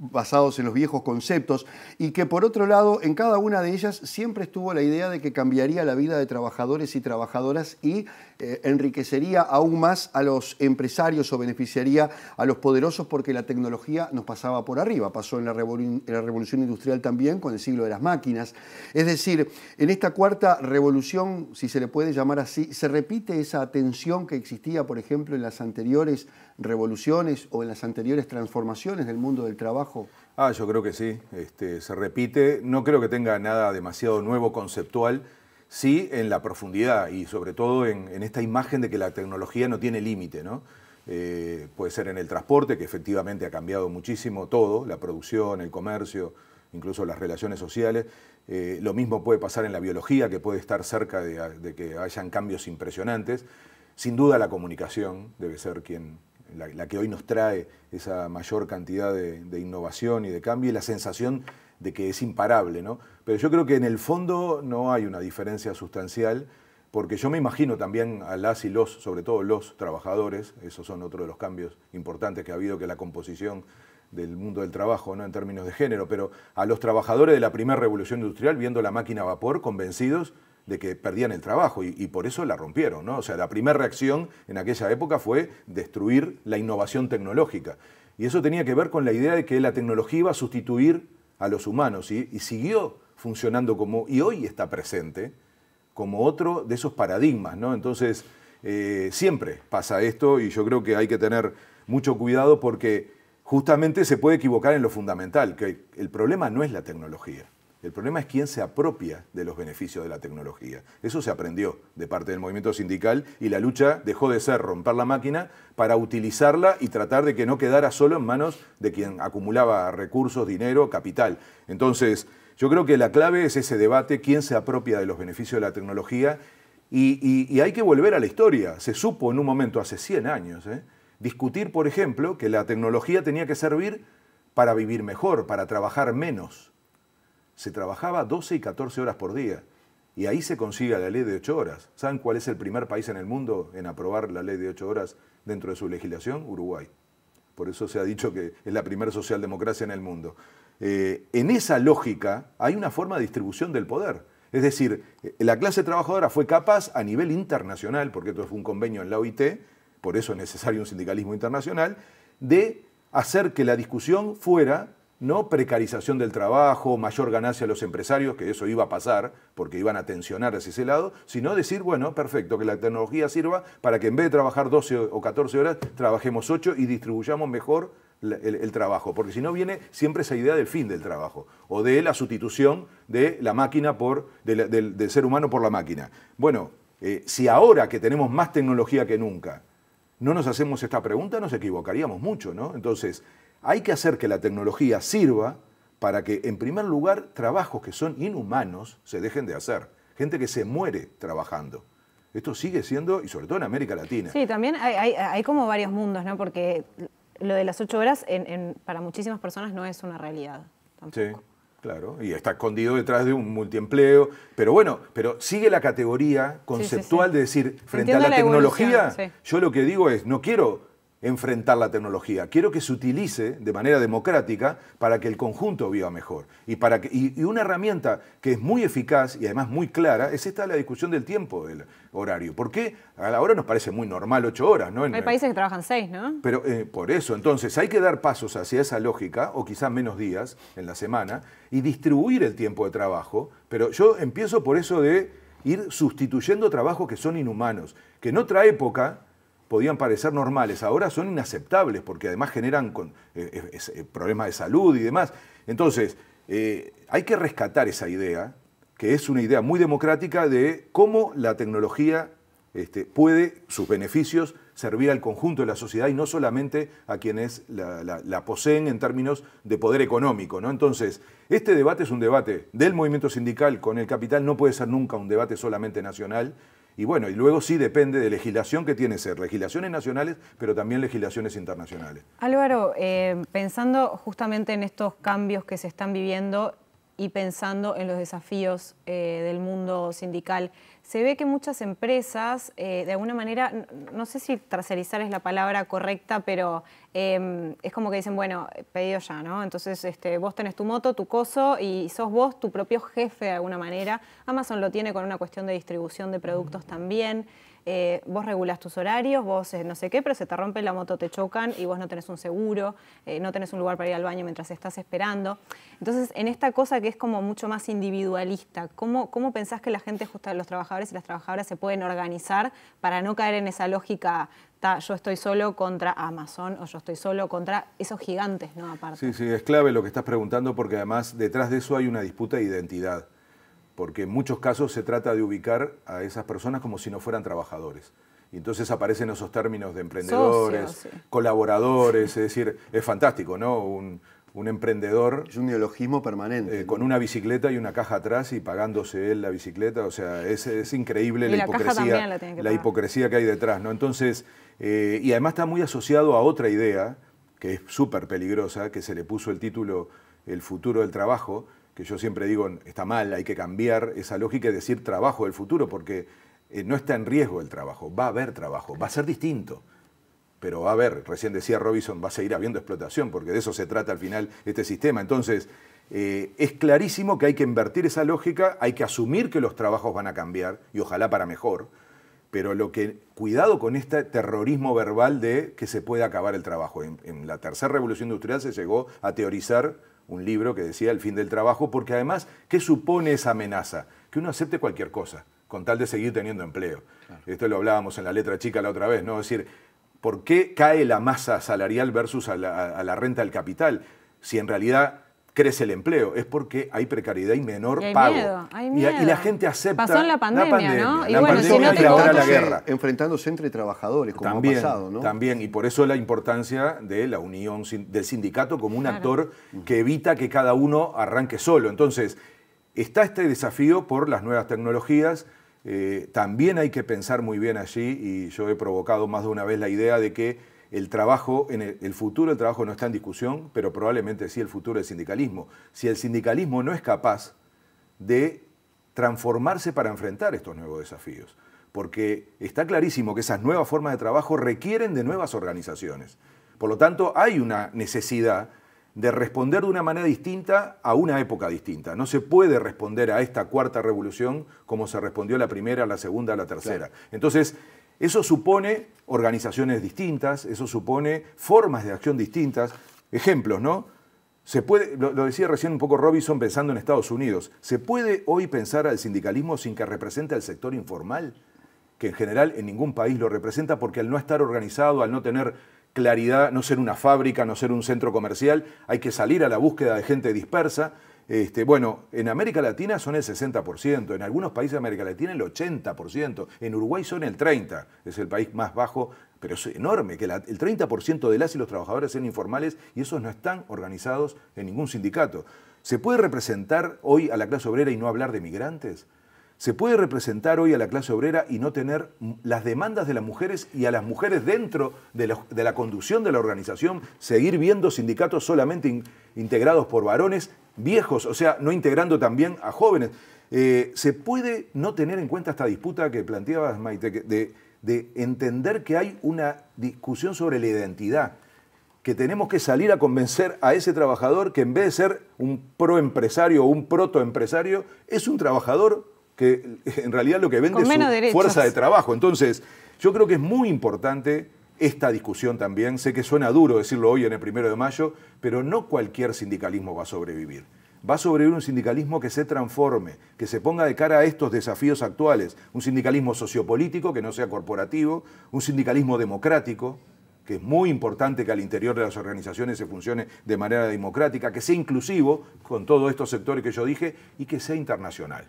[SPEAKER 1] basados en los viejos conceptos y que por otro lado en cada una de ellas siempre estuvo la idea de que cambiaría la vida de trabajadores y trabajadoras y eh, enriquecería aún más a los empresarios o beneficiaría a los poderosos porque la tecnología nos pasaba por arriba. Pasó en la, en la revolución industrial también con el siglo de las máquinas. Es decir, en esta cuarta revolución, si se le puede llamar así, se repite esa tensión que existía, por ejemplo, en las anteriores revoluciones o en las anteriores transformaciones del mundo del trabajo?
[SPEAKER 5] Ah, yo creo que sí, este, se repite. No creo que tenga nada demasiado nuevo conceptual, sí en la profundidad y sobre todo en, esta imagen de que la tecnología no tiene límite, ¿no? Eh, puede ser en el transporte, que efectivamente ha cambiado muchísimo todo, la producción, el comercio, incluso las relaciones sociales. Eh, lo mismo puede pasar en la biología, que puede estar cerca de, de que hayan cambios impresionantes. Sin duda la comunicación debe ser quien, la, que hoy nos trae esa mayor cantidad de, innovación y de cambio y la sensación de que es imparable, Pero yo creo que en el fondo no hay una diferencia sustancial, porque yo me imagino también a las y los, sobre todo los trabajadores, esos son otros de los cambios importantes que ha habido, que la composición del mundo del trabajo, ¿no? En términos de género, pero a los trabajadores de la primera revolución industrial, viendo la máquina a vapor, convencidos de que perdían el trabajo y, por eso la rompieron. ¿no? O sea, la primera reacción en aquella época fue destruir la innovación tecnológica. Y eso tenía que ver con la idea de que la tecnología iba a sustituir a los humanos y, siguió funcionando como, y hoy está presente, como otro de esos paradigmas. ¿no? Entonces, eh, siempre pasa esto y yo creo que hay que tener mucho cuidado porque justamente se puede equivocar en lo fundamental, que el problema no es la tecnología. El problema es quién se apropia de los beneficios de la tecnología. Eso se aprendió de parte del movimiento sindical y la lucha dejó de ser romper la máquina para utilizarla y tratar de que no quedara solo en manos de quien acumulaba recursos, dinero, capital. Entonces, yo creo que la clave es ese debate, quién se apropia de los beneficios de la tecnología y, hay que volver a la historia. Se supo en un momento, hace 100 años, ¿eh? discutir, por ejemplo, que la tecnología tenía que servir para vivir mejor, para trabajar menos se trabajaba 12 y 14 horas por día. Y ahí se consigue la ley de 8 horas. ¿Saben cuál es el primer país en el mundo en aprobar la ley de 8 horas dentro de su legislación? Uruguay. Por eso se ha dicho que es la primera socialdemocracia en el mundo. Eh, en esa lógica hay una forma de distribución del poder. Es decir, eh, la clase trabajadora fue capaz a nivel internacional, porque esto fue un convenio en la OIT, por eso es necesario un sindicalismo internacional, de hacer que la discusión fuera ¿no? precarización del trabajo, mayor ganancia a los empresarios, que eso iba a pasar, porque iban a tensionar hacia ese lado, sino decir, bueno, perfecto, que la tecnología sirva para que en vez de trabajar 12 o 14 horas, trabajemos 8 y distribuyamos mejor el, trabajo, porque si no viene siempre esa idea del fin del trabajo o de la sustitución de la máquina por, del, ser humano por la máquina. Bueno, eh, si ahora que tenemos más tecnología que nunca, no nos hacemos esta pregunta, nos equivocaríamos mucho, ¿no? Entonces, hay que hacer que la tecnología sirva para que, en primer lugar, trabajos que son inhumanos se dejen de hacer. Gente que se muere trabajando. Esto sigue siendo, y sobre todo en América Latina. Sí,
[SPEAKER 2] también hay, como varios mundos, ¿no? Porque lo de las ocho horas para muchísimas personas no es una realidad.
[SPEAKER 5] Sí, claro. Y está escondido detrás de un multiempleo. Pero bueno, pero sigue la categoría conceptual de decir, frente a la tecnología, yo lo que digo es, no quiero enfrentar la tecnología. Quiero que se utilice de manera democrática para que el conjunto viva mejor. Y, para que, y, una herramienta que es muy eficaz y además muy clara es esta la discusión del tiempo, del horario. ¿Por qué? A la hora nos parece muy normal ocho horas, ¿no? En, hay
[SPEAKER 2] países que trabajan seis, ¿no?
[SPEAKER 5] Pero eh, por eso, entonces hay que dar pasos hacia esa lógica, o quizás menos días en la semana, y distribuir el tiempo de trabajo. Pero yo empiezo por eso de ir sustituyendo trabajos que son inhumanos, que en otra época podían parecer normales, ahora son inaceptables porque además generan eh, eh, eh, problemas de salud y demás. Entonces, hay que rescatar esa idea, que es una idea muy democrática de cómo la tecnología este, puede, sus beneficios, servir al conjunto de la sociedad y no solamente a quienes la, poseen en términos de poder económico. ¿no? Entonces, este debate es un debate del movimiento sindical con el capital, no puede ser nunca un debate solamente nacional y bueno, y luego sí depende de legislación que tiene ser, legislaciones nacionales, pero también legislaciones internacionales.
[SPEAKER 2] Álvaro, eh, pensando justamente en estos cambios que se están viviendo y pensando en los desafíos eh, del mundo sindical, se ve que muchas empresas, eh, de alguna manera, no sé si traserizar es la palabra correcta, pero em, es como que dicen, bueno, eh, pedido ya, ¿no? Entonces este, vos tenés tu moto, tu coso y sos vos tu propio jefe de alguna manera. Amazon lo tiene con una cuestión de distribución de productos mm. también. Eh, vos regulas tus horarios, vos eh, no sé qué, pero se te rompe la moto, te chocan y vos no tenés un seguro, eh, no tenés un lugar para ir al baño mientras estás esperando. Entonces, en esta cosa que es como mucho más individualista, ¿cómo, cómo pensás que la gente, justa los trabajadores y las trabajadoras, se pueden organizar para no caer en esa lógica yo estoy solo contra Amazon o yo estoy solo contra esos gigantes, ¿no? Aparte. Sí,
[SPEAKER 5] sí, es clave lo que estás preguntando porque además detrás de eso hay una disputa de identidad porque en muchos casos se trata de ubicar a esas personas como si no fueran trabajadores. Y entonces aparecen esos términos de emprendedores, colaboradores, es decir, es fantástico, ¿no? Un, emprendedor. Es un neologismo permanente. Eh, con una bicicleta y una caja atrás y pagándose él la bicicleta. O sea, es, increíble la, hipocresía. La, que hipocresía que hay detrás, ¿no? Entonces, eh, y además está muy asociado a otra idea, que es súper peligrosa, que se le puso el título El futuro del trabajo, que yo siempre digo está mal, hay que cambiar esa lógica y decir trabajo del futuro, porque eh, no está en riesgo el trabajo, va a haber trabajo, va a ser distinto. Pero va a haber, recién decía Robinson, va a seguir habiendo explotación, porque de eso se trata al final este sistema. Entonces, eh, es clarísimo que hay que invertir esa lógica, hay que asumir que los trabajos van a cambiar, y ojalá para mejor, pero lo que, cuidado con este terrorismo verbal de que se puede acabar el trabajo. en la tercera revolución industrial se llegó a teorizar un libro que decía El fin del trabajo, porque además, ¿qué supone esa amenaza? Que uno acepte cualquier cosa, con tal de seguir teniendo empleo. Esto lo hablábamos en la letra chica la otra vez, ¿no? Es decir, ¿por qué cae la masa salarial versus a la, a la renta del capital? Si en realidad crece el empleo, es porque hay precariedad y menor pago. Y, la gente acepta. Pasó en la pandemia, ¿no? Y guerra. Enfrentándose entre trabajadores, como también, ha pasado, ¿no? También, y por eso la importancia de la unión del sindicato como un actor que evita que cada uno arranque solo. Entonces, está este desafío por las nuevas tecnologías. Eh, también hay que pensar muy bien allí, y yo he provocado más de una vez la idea de que el trabajo, en el, futuro del trabajo no está en discusión, pero probablemente sí el futuro del sindicalismo. Si el sindicalismo no es capaz de transformarse para enfrentar estos nuevos desafíos, porque está clarísimo que esas nuevas formas de trabajo requieren de nuevas organizaciones. Por lo tanto, hay una necesidad de responder de una manera distinta a una época distinta. No se puede responder a esta cuarta revolución como se respondió la primera, la segunda, la tercera. Entonces, eso supone organizaciones distintas, eso supone formas de acción distintas. Ejemplos, ¿no? Se puede, lo, lo, decía recién un poco Robinson pensando en Estados Unidos, ¿se puede hoy pensar al sindicalismo sin que represente al sector informal? Que en general en ningún país lo representa porque al no estar organizado, al no tener claridad, no ser una fábrica, no ser un centro comercial, hay que salir a la búsqueda de gente dispersa. Este, bueno, en América Latina son el 60%, en algunos países de América Latina el 80%, en Uruguay son el 30%, es el país más bajo, pero es enorme, que el 30% de las y los trabajadores sean informales y esos no están organizados en ningún sindicato. ¿Se puede representar hoy a la clase obrera y no hablar de migrantes? Se puede representar hoy a la clase obrera y no tener las demandas de las mujeres y a las mujeres dentro de la, conducción de la organización, seguir viendo sindicatos solamente integrados por varones viejos, o sea, no integrando también a jóvenes. Eh, se puede no tener en cuenta esta disputa que planteabas, Maite, de, de entender que hay una discusión sobre la identidad que tenemos que salir a convencer a ese trabajador que en vez de ser un proempresario o un protoempresario, es un trabajador que en realidad lo que vende es fuerza de trabajo. Entonces, yo creo que es muy importante esta discusión también. Sé que suena duro decirlo hoy en el primero de mayo, pero no cualquier sindicalismo va a sobrevivir. Va a sobrevivir un sindicalismo que se transforme, que se ponga de cara a estos desafíos actuales. Un sindicalismo sociopolítico que no sea corporativo, un sindicalismo democrático, que es muy importante que al interior de las organizaciones se funcione de manera democrática, que sea inclusivo con todos estos sectores que yo dije y que sea internacional.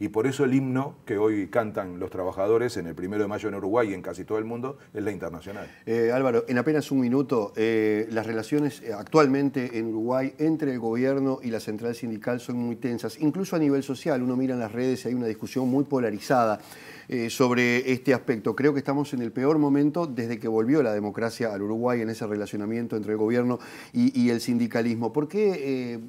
[SPEAKER 5] Y por eso el himno que hoy cantan los trabajadores en el primero de mayo en Uruguay y en casi todo el mundo es la internacional. Eh,
[SPEAKER 1] Álvaro, en apenas un minuto, eh, las relaciones eh, actualmente en Uruguay entre el gobierno y la central sindical son muy tensas, incluso a nivel social. Uno mira en las redes y hay una discusión muy polarizada sobre este aspecto. Creo que estamos en el peor momento desde que volvió la democracia al Uruguay en ese relacionamiento entre el gobierno y, y el sindicalismo. ¿Por qué?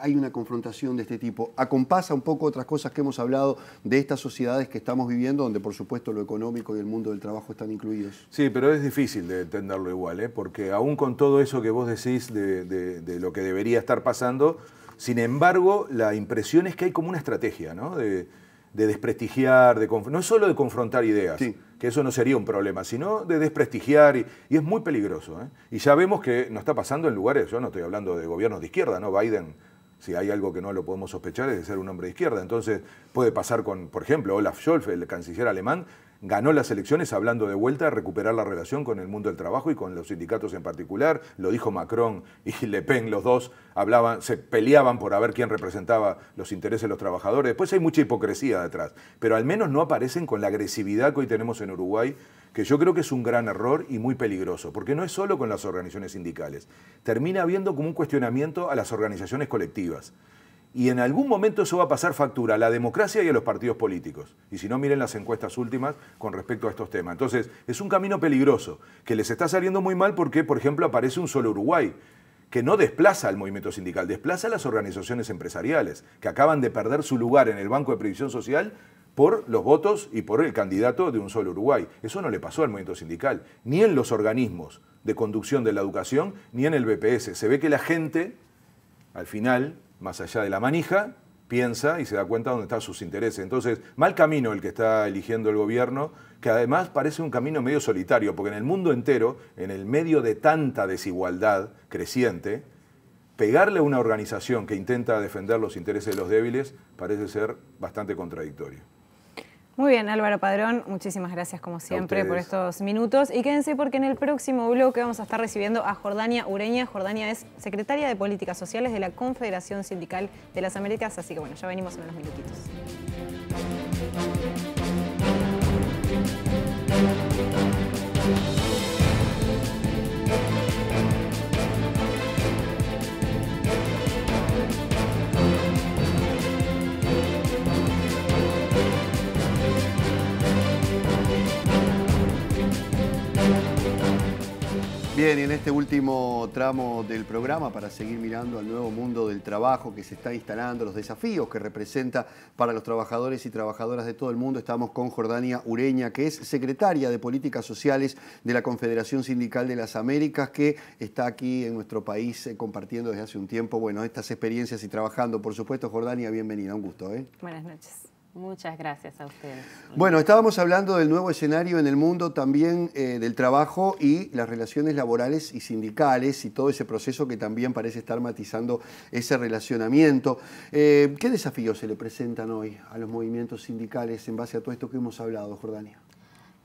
[SPEAKER 1] hay una confrontación de este tipo. Acompasa un poco otras cosas que hemos hablado de estas sociedades que estamos viviendo, donde por supuesto lo económico y el mundo del trabajo están incluidos.
[SPEAKER 5] Sí, pero es difícil de entenderlo igual, ¿eh? porque aún con todo eso que vos decís de, lo que debería estar pasando, sin embargo, la impresión es que hay como una estrategia, ¿no? De, desprestigiar, de no solo de confrontar ideas, que eso no sería un problema, sino de desprestigiar, y, es muy peligroso. ¿eh? Y ya vemos que nos está pasando en lugares, yo no estoy hablando de gobiernos de izquierda, ¿no? Biden si hay algo que no lo podemos sospechar, es de ser un hombre de izquierda. Entonces puede pasar con, por ejemplo, Olaf Scholz, el canciller alemán, ganó las elecciones hablando de vuelta a recuperar la relación con el mundo del trabajo y con los sindicatos en particular. Lo dijo Macron y (laughs) Le Pen, los dos hablaban, se peleaban por ver quién representaba los intereses de los trabajadores. Después hay mucha hipocresía detrás, pero al menos no aparecen con la agresividad que hoy tenemos en Uruguay que yo creo que es un gran error y muy peligroso, porque no es solo con las organizaciones sindicales, termina habiendo como un cuestionamiento a las organizaciones colectivas. Y en algún momento eso va a pasar factura a la democracia y a los partidos políticos. Y si no, miren las encuestas últimas con respecto a estos temas. Entonces, es un camino peligroso, que les está saliendo muy mal porque, por ejemplo, aparece un solo Uruguay, que no desplaza al movimiento sindical, desplaza a las organizaciones empresariales, que acaban de perder su lugar en el Banco de Previsión Social por los votos y por el candidato de un solo Uruguay. Eso no le pasó al movimiento sindical, ni en los organismos de conducción de la educación, ni en el BPS. Se ve que la gente, al final, más allá de la manija, piensa y se da cuenta de dónde están sus intereses. Entonces, mal camino el que está eligiendo el gobierno, que además parece un camino medio solitario, porque en el mundo entero, en el medio de tanta desigualdad creciente, pegarle a una organización que intenta defender los intereses de los débiles parece ser bastante contradictorio.
[SPEAKER 2] Muy bien, Álvaro Padrón, muchísimas gracias como siempre por estos minutos y quédense porque en el próximo bloque vamos a estar recibiendo a Jordania Ureña. Jordania es secretaria de Políticas Sociales de la Confederación Sindical de las Américas, así que bueno, ya venimos en unos minutitos.
[SPEAKER 1] Bien, en este último tramo del programa, para seguir mirando al nuevo mundo del trabajo que se está instalando, los desafíos que representa para los trabajadores y trabajadoras de todo el mundo, estamos con Jordania Ureña, que es secretaria de Políticas Sociales de la Confederación Sindical de las Américas, que está aquí en nuestro país eh, compartiendo desde hace un tiempo, bueno, estas experiencias y trabajando. Por supuesto, Jordania, bienvenida, un gusto. ¿eh?
[SPEAKER 3] Buenas noches. Muchas gracias a ustedes.
[SPEAKER 1] Bueno, estábamos hablando del nuevo escenario en el mundo también eh, del trabajo y las relaciones laborales y sindicales y todo ese proceso que también parece estar matizando ese relacionamiento. Eh, ¿Qué desafíos se le presentan hoy a los movimientos sindicales en base a todo esto que hemos hablado, Jordania?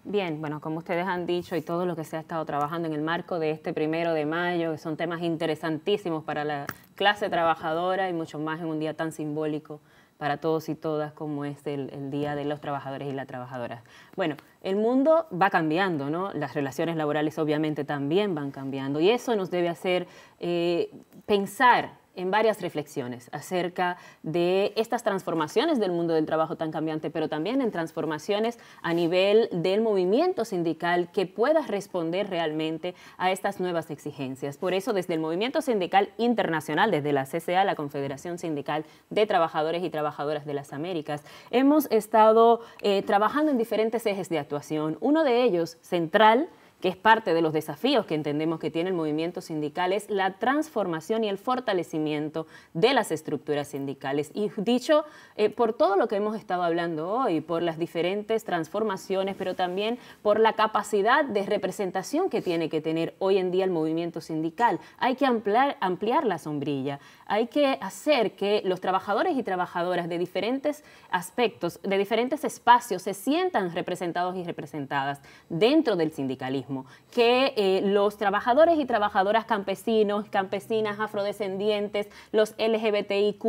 [SPEAKER 3] Bien, bueno, como ustedes han dicho y todo lo que se ha estado trabajando en el marco de este primero de mayo, que son temas interesantísimos para la clase trabajadora y mucho más en un día tan simbólico para todos y todas, como es el, Día de los Trabajadores y las Trabajadoras. Bueno, el mundo va cambiando, ¿no? Las relaciones laborales obviamente también van cambiando y eso nos debe hacer eh, pensar en varias reflexiones acerca de estas transformaciones del mundo del trabajo tan cambiante, pero también en transformaciones a nivel del movimiento sindical que pueda responder realmente a estas nuevas exigencias. Por eso, desde el movimiento sindical internacional, desde la CCA, la Confederación Sindical de Trabajadores y Trabajadoras de las Américas, hemos estado eh, trabajando en diferentes ejes de actuación. Uno de ellos, central, que es parte de los desafíos que entendemos que tiene el movimiento sindical, es la transformación y el fortalecimiento de las estructuras sindicales. Y dicho eh, por todo lo que hemos estado hablando hoy, por las diferentes transformaciones, pero también por la capacidad de representación que tiene que tener hoy en día el movimiento sindical. Hay que ampliar la sombrilla, hay que hacer que los trabajadores y trabajadoras de diferentes aspectos, de diferentes espacios, se sientan representados y representadas dentro del sindicalismo, que eh, los trabajadores y trabajadoras campesinos, campesinas, afrodescendientes, los LGBTIQ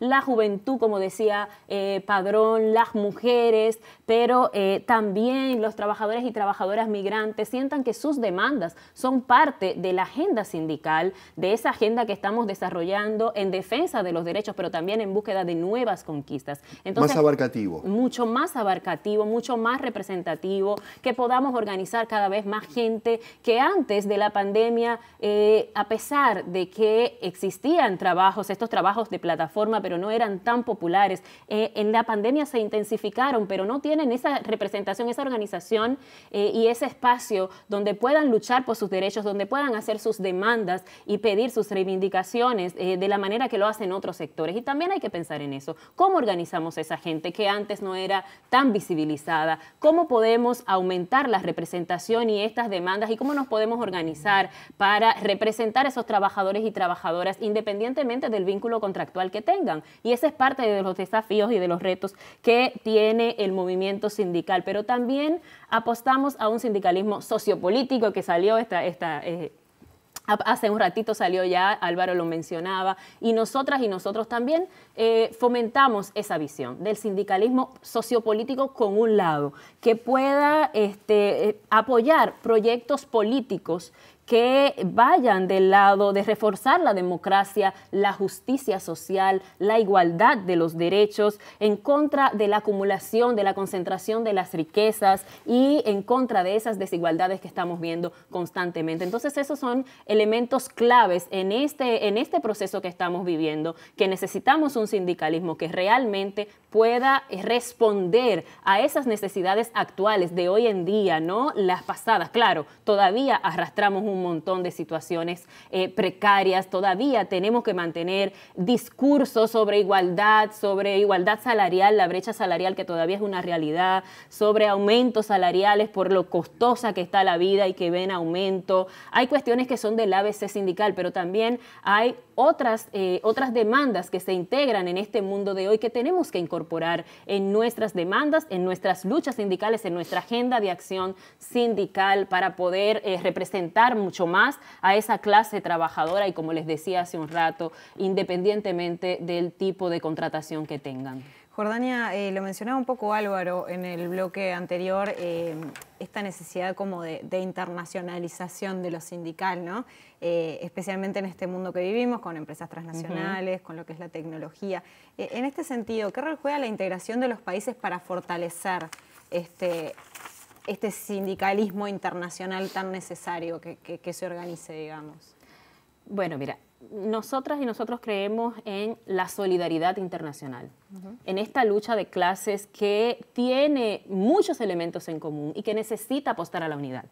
[SPEAKER 3] la juventud, como decía eh, Padrón, las mujeres, pero eh, también los trabajadores y trabajadoras migrantes sientan que sus demandas son parte de la agenda sindical, de esa agenda que estamos desarrollando en defensa de los derechos, pero también en búsqueda de nuevas conquistas. más
[SPEAKER 1] abarcativo.
[SPEAKER 3] Mucho más abarcativo, mucho más representativo, que podamos organizar cada vez más gente que antes de la pandemia, eh, a pesar de que existían trabajos, estos trabajos de plataforma, pero no eran tan populares, eh, en la pandemia se intensificaron, pero no tienen esa representación, esa organización eh, y ese espacio donde puedan luchar por sus derechos, donde puedan hacer sus demandas y pedir sus reivindicaciones eh, de la manera que lo hacen otros sectores. Y también hay que pensar en eso. ¿Cómo organizamos a esa gente que antes no era tan visibilizada? ¿Cómo podemos aumentar la representación y estas demandas? ¿Y cómo nos podemos organizar para representar a esos trabajadores y trabajadoras independientemente del vínculo contractual que tengan? Y ese es parte de los desafíos y de los retos que tiene el movimiento sindical. Pero también apostamos a un sindicalismo sociopolítico que salió esta... Eh, Hace un ratito salió ya, Álvaro lo mencionaba, y nosotras y nosotros también eh, fomentamos esa visión del sindicalismo sociopolítico con un lado, que pueda este, eh, apoyar proyectos políticos que vayan del lado de reforzar la democracia, la justicia social, la igualdad de los derechos, en contra de la acumulación, de la concentración de las riquezas y en contra de esas desigualdades que estamos viendo constantemente. Entonces esos son elementos claves en este, en este proceso que estamos viviendo, que necesitamos un sindicalismo que realmente pueda responder a esas necesidades actuales de hoy en día, no las pasadas. Claro, todavía arrastramos un un montón de situaciones eh, precarias, todavía tenemos que mantener discursos sobre igualdad, sobre igualdad salarial, la brecha salarial que todavía es una realidad, sobre aumentos salariales por lo costosa que está la vida y que ven aumento. Hay cuestiones que son del ABC sindical, pero también hay otras, eh, otras demandas que se integran en este mundo de hoy que tenemos que incorporar en nuestras demandas, en nuestras luchas sindicales, en nuestra agenda de acción sindical para poder eh, representar mucho más a esa clase trabajadora y como les decía hace un rato, independientemente del tipo de contratación que tengan.
[SPEAKER 2] Jordania, eh, lo mencionaba un poco Álvaro en el bloque anterior, eh, esta necesidad como de, internacionalización de lo sindical, ¿no? Eh, especialmente en este mundo que vivimos, con empresas transnacionales, con lo que es la tecnología. en este sentido, ¿qué rol juega la integración de los países para fortalecer este, este sindicalismo internacional tan necesario que,
[SPEAKER 3] que se organice, digamos? Bueno, mira, nosotras y nosotros creemos en la solidaridad internacional, en esta lucha de clases que tiene muchos elementos en común y que necesita apostar a la unidad.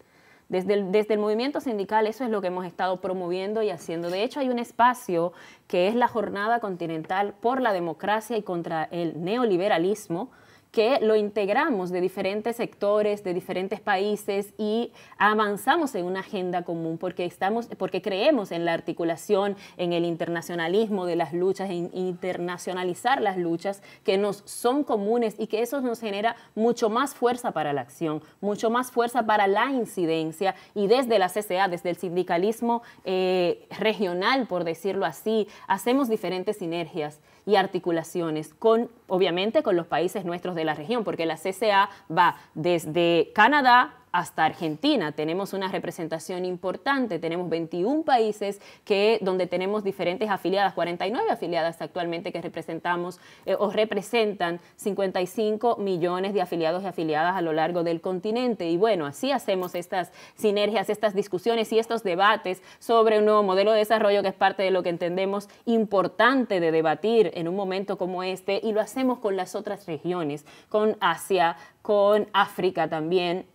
[SPEAKER 3] Desde desde el, movimiento sindical eso es lo que hemos estado promoviendo y haciendo. De hecho, hay un espacio que es la Jornada Continental por la Democracia y contra el Neoliberalismo, que lo integramos de diferentes sectores, de diferentes países y avanzamos en una agenda común porque, estamos, porque creemos en la articulación, en el internacionalismo de las luchas, en internacionalizar las luchas que nos son comunes y que eso nos genera mucho más fuerza para la acción, mucho más fuerza para la incidencia y desde la CCA, desde el sindicalismo eh, regional, por decirlo así, hacemos diferentes sinergias y articulaciones con, obviamente, con los países nuestros de la región, porque la CCA va desde Canadá, hasta Argentina. Tenemos una representación importante, tenemos 21 países que, donde tenemos diferentes afiliadas, 49 afiliadas actualmente que representamos eh, o representan 55 millones de afiliados y afiliadas a lo largo del continente. Y bueno, así hacemos estas sinergias, estas discusiones y estos debates sobre un nuevo modelo de desarrollo que es parte de lo que entendemos importante de debatir en un momento como este y lo hacemos con las otras regiones, con Asia, con África también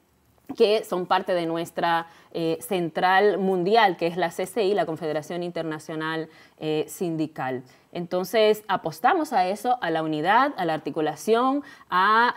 [SPEAKER 3] que son parte de nuestra eh, central mundial, que es la CCI, la Confederación Internacional eh, Sindical. Entonces, apostamos a eso, a la unidad, a la articulación, a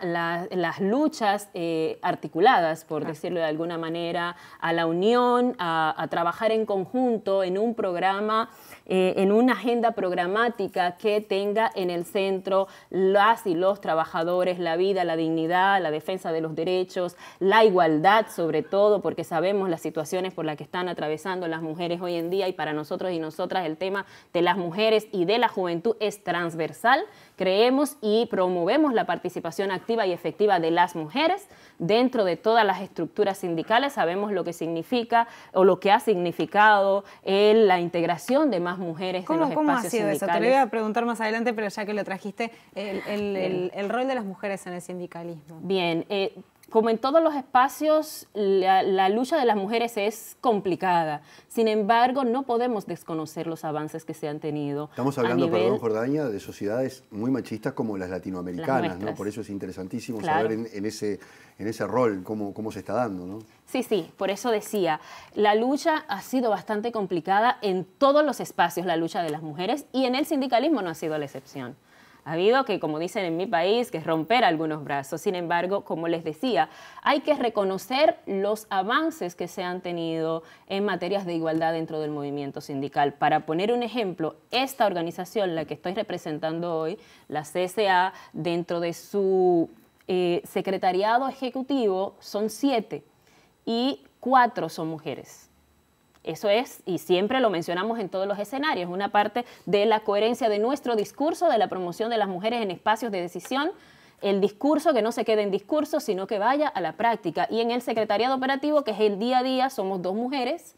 [SPEAKER 3] las luchas eh, articuladas, por decirlo de alguna manera, a la unión, a, trabajar en conjunto en un programa, en una agenda programática que tenga en el centro las y los trabajadores, la vida, la dignidad, la defensa de los derechos, la igualdad sobre todo, porque sabemos las situaciones por las que están atravesando las mujeres hoy en día y para nosotros y nosotras el tema de las mujeres y de la juventud es transversal. Creemos y promovemos la participación activa y efectiva de las mujeres dentro de todas las estructuras sindicales. Sabemos lo que significa o lo que ha significado la integración de más mujeres en los espacios ¿cómo ha sido Eso? Te lo voy a preguntar más adelante, pero ya que lo trajiste, el, rol de las mujeres en el sindicalismo. Bien, eh, como en todos los espacios, la, lucha de las mujeres es complicada. Sin embargo, no podemos desconocer los avances que se han tenido. Estamos hablando, perdón,
[SPEAKER 1] Jordania, de sociedades muy machistas como las latinoamericanas, ¿no? Por eso es interesantísimo saber en, ese, rol cómo, cómo se está dando, ¿no?
[SPEAKER 3] Sí, sí, por eso decía, la lucha ha sido bastante complicada en todos los espacios, la lucha de las mujeres, y en el sindicalismo no ha sido la excepción. Ha habido que, como dicen en mi país, que romper algunos brazos. Sin embargo, como les decía, hay que reconocer los avances que se han tenido en materias de igualdad dentro del movimiento sindical. Para poner un ejemplo, esta organización, la que estoy representando hoy, la CSA, dentro de su eh, secretariado ejecutivo son siete y cuatro son mujeres. Eso es, y siempre lo mencionamos en todos los escenarios, una parte de la coherencia de nuestro discurso de la promoción de las mujeres en espacios de decisión, el discurso que no se quede en discurso, sino que vaya a la práctica. Y en el secretariado operativo, que es el día a día, somos dos mujeres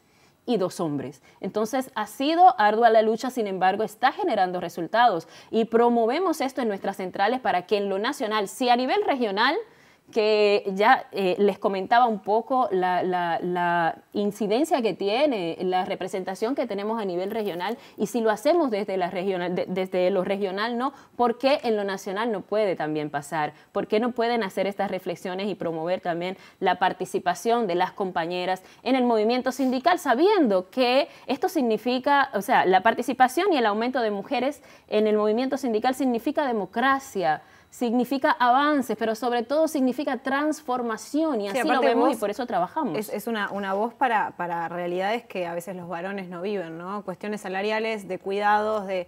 [SPEAKER 3] y dos hombres. Entonces ha sido ardua la lucha, sin embargo está generando resultados y promovemos esto en nuestras centrales para que en lo nacional, si a nivel regional, que ya eh, les comentaba un poco la, incidencia que tiene la representación que tenemos a nivel regional y si lo hacemos desde, la regional, desde lo regional, ¿no? ¿Por qué en lo nacional no puede también pasar? ¿Por qué no pueden hacer estas reflexiones y promover también la participación de las compañeras en el movimiento sindical, sabiendo que esto significa, o sea, la participación y el aumento de mujeres en el movimiento sindical significa democracia? significa avances, pero sobre todo significa transformación y así lo vemos y por eso
[SPEAKER 2] trabajamos. Es, una, una, voz para, para realidades que a veces los varones no viven, ¿no? Cuestiones salariales, de cuidados, de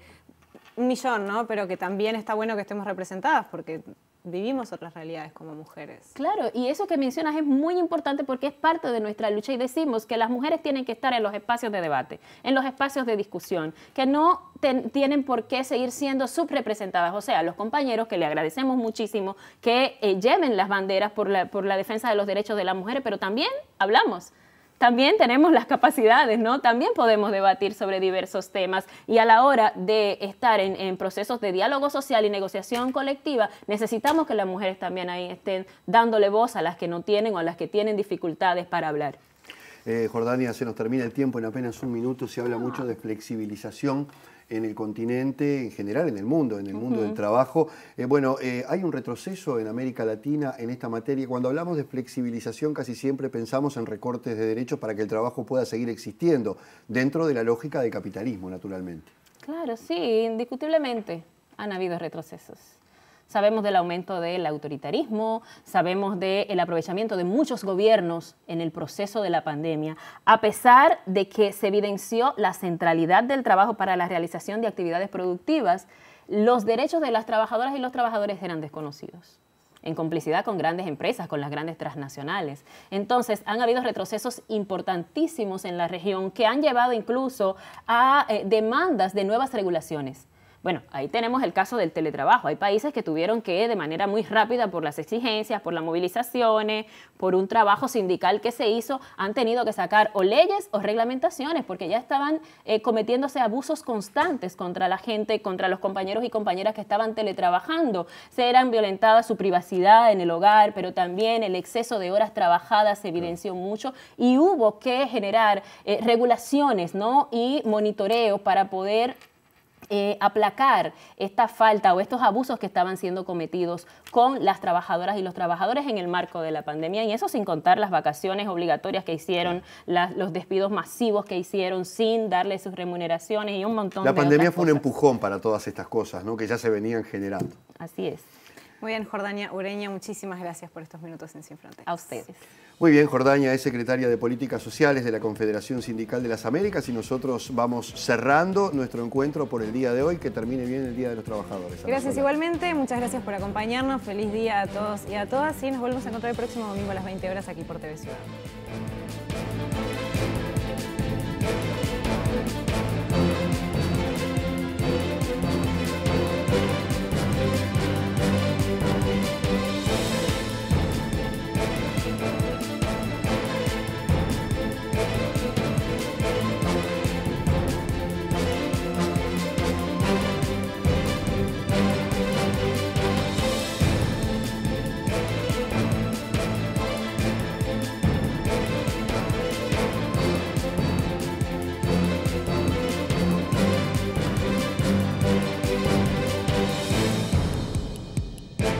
[SPEAKER 2] un millón, ¿no? Pero que también está bueno que estemos representadas porque vivimos otras realidades como mujeres.
[SPEAKER 3] Claro, y eso que mencionas es muy importante porque es parte de nuestra lucha y decimos que las mujeres tienen que estar en los espacios de debate, en los espacios de discusión, que no tienen por qué seguir siendo subrepresentadas, o sea, los compañeros que le agradecemos muchísimo que eh, lleven las banderas por la, por la defensa de los derechos de las mujeres, pero también hablamos también tenemos las capacidades, ¿no? También podemos debatir sobre diversos temas y a la hora de estar en, procesos de diálogo social y negociación colectiva, necesitamos que las mujeres también ahí estén dándole voz a las que no tienen o a las que tienen dificultades para hablar.
[SPEAKER 1] Eh, Jordania, se nos termina el tiempo en apenas un minuto, se habla mucho de flexibilización en el continente, en general en el mundo, en el mundo del trabajo. Eh, bueno, eh, hay un retroceso en América Latina en esta materia. Cuando hablamos de flexibilización casi siempre pensamos en recortes de derechos para que el trabajo pueda seguir existiendo, dentro de la lógica del capitalismo, naturalmente.
[SPEAKER 3] Claro, sí, indiscutiblemente han habido retrocesos. Sabemos del aumento del autoritarismo, sabemos del aprovechamiento de muchos gobiernos en el proceso de la pandemia, a pesar de que se evidenció la centralidad del trabajo para la realización de actividades productivas, los derechos de las trabajadoras y los trabajadores eran desconocidos en complicidad con grandes empresas, con las grandes transnacionales. Entonces, han habido retrocesos importantísimos en la región que han llevado incluso a eh, demandas de nuevas regulaciones bueno, ahí tenemos el caso del teletrabajo. Hay países que tuvieron que de manera muy rápida por las exigencias, por las movilizaciones, por un trabajo sindical que se hizo, han tenido que sacar o leyes o reglamentaciones porque ya estaban eh, cometiéndose abusos constantes contra la gente, contra los compañeros y compañeras que estaban teletrabajando. Se eran violentadas su privacidad en el hogar, pero también el exceso de horas trabajadas se evidenció mucho y hubo que generar eh, regulaciones ¿no? y monitoreo para poder eh, aplacar esta falta o estos abusos que estaban siendo cometidos con las trabajadoras y los trabajadores en el marco de la pandemia, y eso sin contar las vacaciones obligatorias que hicieron, las, los despidos masivos que hicieron sin darle sus remuneraciones y un montón la La pandemia fue un
[SPEAKER 1] empujón para todas estas cosas, que ya se venían generando.
[SPEAKER 3] Así es. Muy bien, Jordania Ureña, muchísimas gracias por estos
[SPEAKER 2] minutos en Sin A ustedes.
[SPEAKER 1] Muy bien, Jordania es secretaria de Políticas Sociales de la Confederación Sindical de las Américas y nosotros vamos cerrando nuestro encuentro por el día de hoy, que termine bien el Día de los Trabajadores. Gracias
[SPEAKER 2] igualmente, muchas gracias por acompañarnos, feliz día a todos y a todas y nos volvemos a encontrar el próximo domingo a las 20 horas aquí por TV Ciudad.